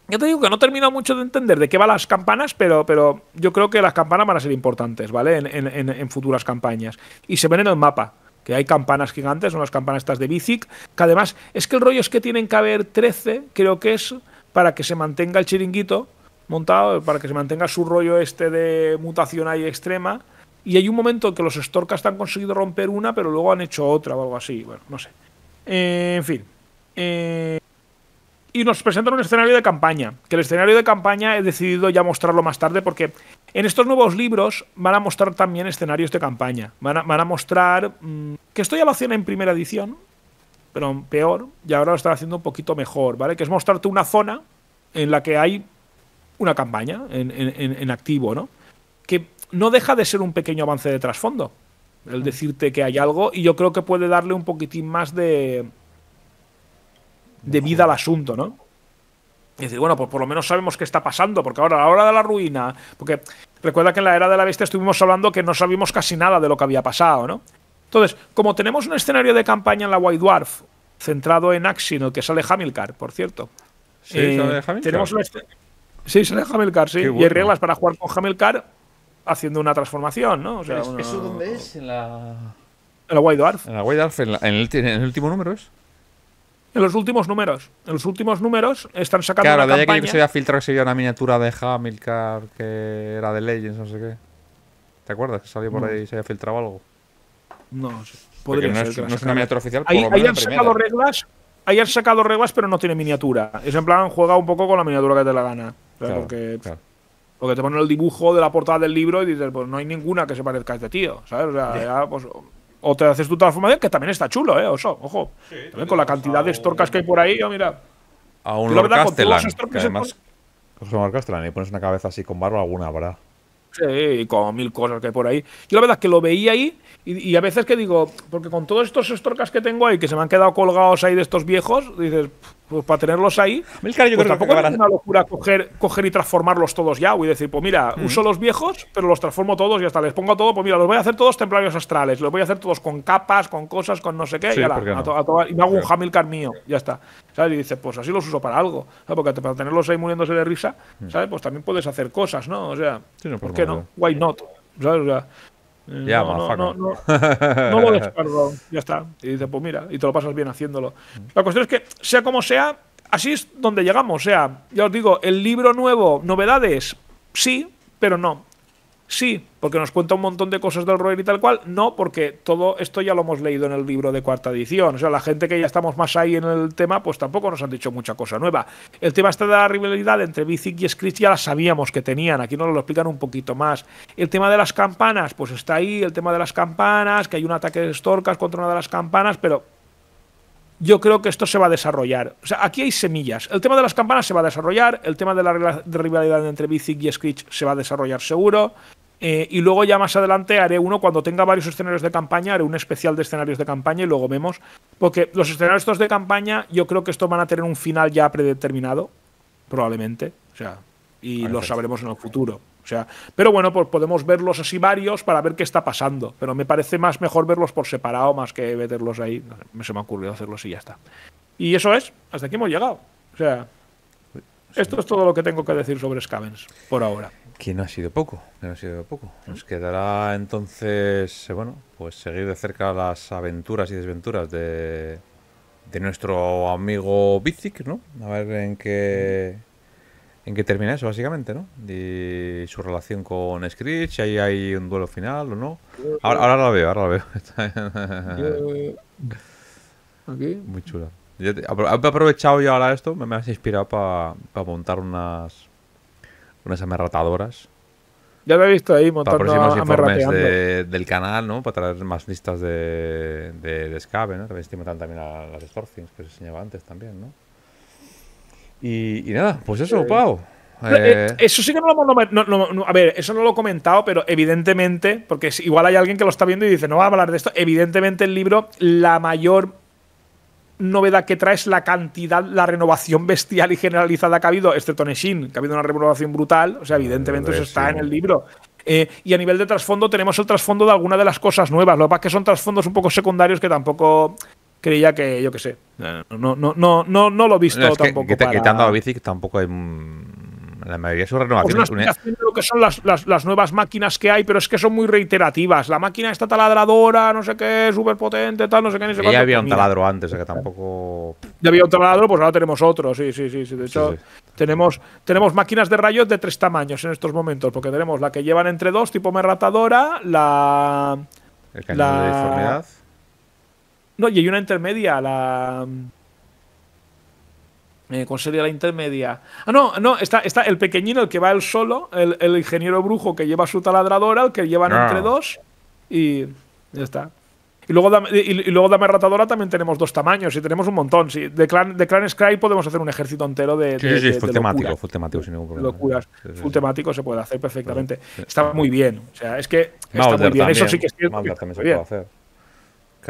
Yo te digo que no he mucho de entender de qué van las campanas, pero, pero yo creo que las campanas van a ser importantes, ¿vale? En, en futuras campañas. Y se ven en el mapa, que hay campanas gigantes, son las campanas estas de Bicic, que además es que el rollo es que tienen que haber 13, creo que es, para que se mantenga el chiringuito montado para que se mantenga su rollo este de mutación ahí extrema. Y hay un momento que los Storkast han conseguido romper una, pero luego han hecho otra o algo así. Bueno, no sé. Eh, en fin. Eh, y nos presentan un escenario de campaña. Que el escenario de campaña he decidido ya mostrarlo más tarde porque en estos nuevos libros van a mostrar también escenarios de campaña. Van a, mostrar... Mm, que esto ya lo hacían en primera edición, pero peor. Y ahora lo están haciendo un poquito mejor, ¿vale? Que es mostrarte una zona en la que hay una campaña en, en, en activo, ¿no? Que no deja de ser un pequeño avance de trasfondo. El decirte que hay algo y yo creo que puede darle un poquitín más de, de vida al asunto, ¿no? Es decir, bueno, pues por lo menos sabemos qué está pasando, porque ahora a la hora de la ruina, porque recuerda que en la era de la bestia estuvimos hablando que no sabíamos casi nada de lo que había pasado, ¿no? Entonces, como tenemos un escenario de campaña en la White Dwarf, centrado en Axino en que sale Hamilcar, por cierto. Sí, eh, Tenemos Sí, sale Hamilcar, sí. Y hay reglas para jugar con Hamilcar haciendo una transformación, ¿no? ¿Eso dónde es? En la. En la Wild Dwarf. En la Wild Dwarf, en, el, último número es. En los últimos números. En los últimos números están sacando. Claro, una de campaña. que se había filtrado que sería una miniatura de Hamilcar que era de Legends, no sé qué. ¿Te acuerdas? Que salió por ahí y se había filtrado algo. No, sé. podría no ser. Es, no es una miniatura oficial. Por lo menos ahí han sacado reglas. Ahí han sacado reglas, pero no tiene miniatura. Es en plan, juega un poco con la miniatura que te la gana porque, porque, te ponen el dibujo de la portada del libro y dices, pues no hay ninguna que se parezca a este tío, ¿sabes? O sea, ya, pues, o te haces tu transformación, que también está chulo, ¿eh? Oso, ojo. también con la cantidad de estorcas que hay por ahí, yo mira. A un Lord Castellan, que además. Lord Castellan, y pones una cabeza así con barba, alguna ¿verdad? Sí, y con mil cosas que hay por ahí. Yo la verdad es que lo veía ahí y, a veces que digo, porque con todos estos estorcas que tengo ahí, que se me han quedado colgados ahí de estos viejos, dices, pues para tenerlos ahí. Milcar, yo pues, creo que es una locura coger, y transformarlos todos ya. Y decir, pues mira, mm. uso los viejos, pero los transformo todos y hasta les pongo todo. Pues mira, los voy a hacer todos templarios astrales, los voy a hacer todos con capas, con cosas, con no sé qué. y, y, me hago un Hamilcar mío, ya está. ¿Sabes? Y dices, pues así los uso para algo. ¿sabes? Porque para tenerlos ahí muriéndose de risa, mm. ¿sabes? Pues también puedes hacer cosas, ¿no? O sea, ¿por, qué no? Why not? ¿Sabes? O sea, eh, ya, no, no, lo *laughs* ya está. Y dice, pues mira, y te lo pasas bien haciéndolo. La cuestión es que, sea como sea, así es donde llegamos. O sea, ya os digo, el libro nuevo, novedades, sí, pero no. Sí, porque nos cuenta un montón de cosas del Roer y tal cual. No, porque todo esto ya lo hemos leído en el libro de cuarta edición. O sea, la gente que ya estamos más ahí en el tema, pues tampoco nos han dicho mucha cosa nueva. El tema está de la rivalidad entre Bicic y Screech ya la sabíamos que tenían. Aquí nos lo explican un poquito más. El tema de las campanas, pues está ahí. El tema de las campanas, que hay un ataque de Storkas contra una de las campanas, pero yo creo que esto se va a desarrollar. O sea, aquí hay semillas. El tema de las campanas se va a desarrollar, el tema de la rivalidad entre Bicic y Screech se va a desarrollar seguro. Eh, y luego ya más adelante haré uno cuando tenga varios escenarios de campaña, haré un especial de escenarios de campaña y luego vemos. Porque los escenarios estos de campaña, yo creo que estos van a tener un final ya predeterminado, probablemente. O sea, y lo sabremos en el futuro. O sea, pero bueno, pues podemos verlos así varios para ver qué está pasando. Pero me parece más mejor verlos por separado más que meterlos ahí. Me se me ha ocurrido hacerlos y ya está. Y eso es, hasta aquí hemos llegado. O sea, esto es todo lo que tengo que decir sobre Scavens por ahora. Que no ha sido poco, no ha sido poco. ¿Mm? Nos quedará entonces, eh, bueno, pues seguir de cerca las aventuras y desventuras de, de nuestro amigo Bicic, ¿no? A ver en qué ¿Mm? en qué termina eso, básicamente, ¿no? Y su relación con Screech, ahí hay un duelo final o no. Ahora, ahora la veo, ahora la veo. *laughs* Muy chula. he aprovechado yo ahora esto, me, has inspirado para montar unas unas Ya lo he visto ahí montando Para próximos informes del canal, ¿no? Para traer más listas de, de, ¿no? También también a las Storfings que os enseñaba antes también, ¿no? Y, nada, pues eso, Pau. Eh, eh, eso sí que no lo hemos. a ver, eso no lo he comentado, pero evidentemente, porque igual hay alguien que lo está viendo y dice, no va a hablar de esto. Evidentemente, el libro, la mayor novedad que trae es la cantidad, la renovación bestial y generalizada que ha habido, Este Toneshin, que ha habido una renovación brutal. O sea, evidentemente, eso está en el libro. Eh, y a nivel de trasfondo tenemos el trasfondo de algunas de las cosas nuevas. Lo que pasa es que son trasfondos un poco secundarios que tampoco creía que, yo qué sé. No, no, no, no, no lo he visto tampoco. Que, la bici, tampoco hay. Mm, la mayoría de sus renovaciones. E- lo que son las, nuevas máquinas que hay, pero es que son muy reiterativas. La máquina está taladradora, no sé qué, súper potente, tal, no sé qué. Ni sé ya había pues un taladro antes, que tampoco. Ya había un taladro, pues ahora tenemos otro, sí, sí, sí. De hecho, Tenemos, tenemos máquinas de rayos de tres tamaños en estos momentos, porque tenemos la que llevan entre dos, tipo merratadora, la. la... deformidad no, y hay una intermedia, la. Eh, sería la intermedia? Ah, no, no, está, está el pequeñino, el que va él solo, el, ingeniero brujo que lleva su taladradora, el que llevan ah. entre dos, y ya está. Y luego, y, y luego Dame Ratadora también tenemos dos tamaños y tenemos un montón. de, Clan, de Clan Sky podemos hacer un ejército entero de. Sí, sí, temático, fue temático, sin ningún problema. full temático se puede hacer perfectamente. Está muy bien. O sea, es que. muy bien. Eso sí que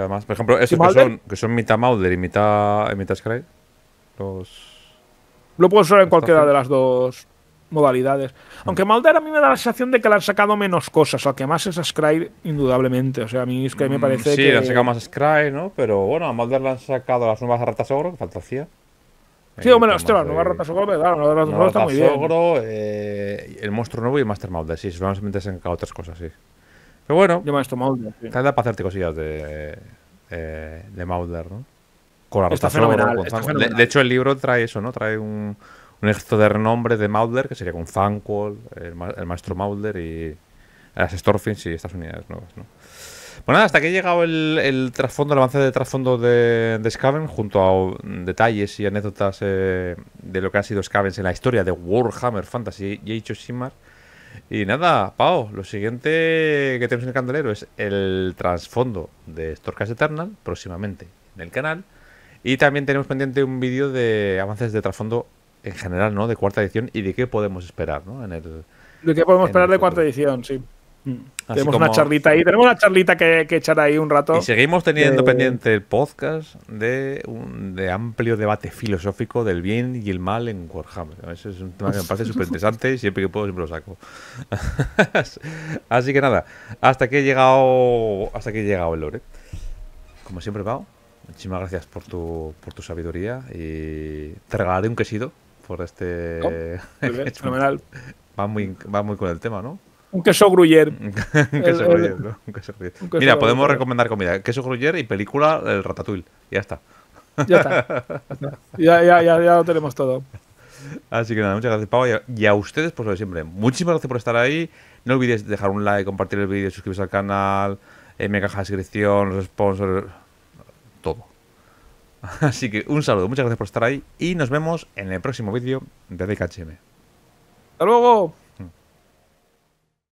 además, por ejemplo, esos que son, que son mitad Mauder y mitad, mitad Scry, los... Lo puedo usar en cualquiera de las dos modalidades. Mm. Aunque Mulder a mí me da la sensación de que le han sacado menos cosas. Al que más es a Scry, indudablemente. O sea, a mí es me mm, parece sí, que... Sí, le han sacado más a Scry, ¿no? Pero bueno, a Mulder le han sacado las nuevas ratas ogro, que falta Sí, hombre, hostia, las nuevas ratas ogro, claro, las nuevas ratas ogro está muy bien. Eh, el monstruo nuevo y Master Mulder, sí, solamente se han sacado otras cosas, sí. Pero bueno. me Maestro Mulder. para cosillas de, de, de ¿no? Con la está De, hecho, el libro trae eso, ¿no? Trae un, un ejército de renombre de Mulder, que sería con Fancol, el, maestro Mulder y las Storfins y estas unidades nuevas, ¿no? Bueno, pues nada, hasta que he llegado el, trasfondo, el avance de trasfondo de, de junto a detalles y anécdotas eh, de lo que han sido Scavens en la historia de Warhammer Fantasy y Age of y nada, Pau, lo siguiente que tenemos en el candelero es el trasfondo de Storkas Eternal, próximamente en el canal. Y también tenemos pendiente un vídeo de avances de trasfondo en general, ¿no? De cuarta edición y de qué podemos esperar, ¿no? En de qué podemos esperar de cuarta edición, sí tenemos una charlita ahí, tenemos una charlita que, que, echar ahí un rato. Y seguimos teniendo eh, pendiente el podcast de un de amplio debate filosófico del bien y el mal en Warhammer. Ese es un tema que me parece súper interesante y siempre que puedo siempre lo saco. *laughs* Así que nada, hasta que he llegado, hasta que he llegado el lore. Como siempre, Pau, muchísimas gracias por tu, por tu sabiduría y te regalaré un quesito por este... Oh, *laughs* fenomenal. va, muy, va muy con el tema, ¿no? Un queso gruyer. *laughs* un queso ¿no? un queso gruyer. Mira, podemos recomendar comida. Queso gruyer y película El Ratatouille. Ya está. Ya está. ya, lo tenemos todo. Así que nada, muchas gracias, Pau. Y a ustedes, pues lo de siempre. Muchísimas gracias por estar ahí. No olvides dejar un like, compartir el vídeo, suscribirse al canal, eh, mi caja de descripción, los sponsors, todo. *laughs* Así que un saludo, muchas gracias por estar ahí y nos vemos en el próximo vídeo de DKHM. ¡Hasta luego!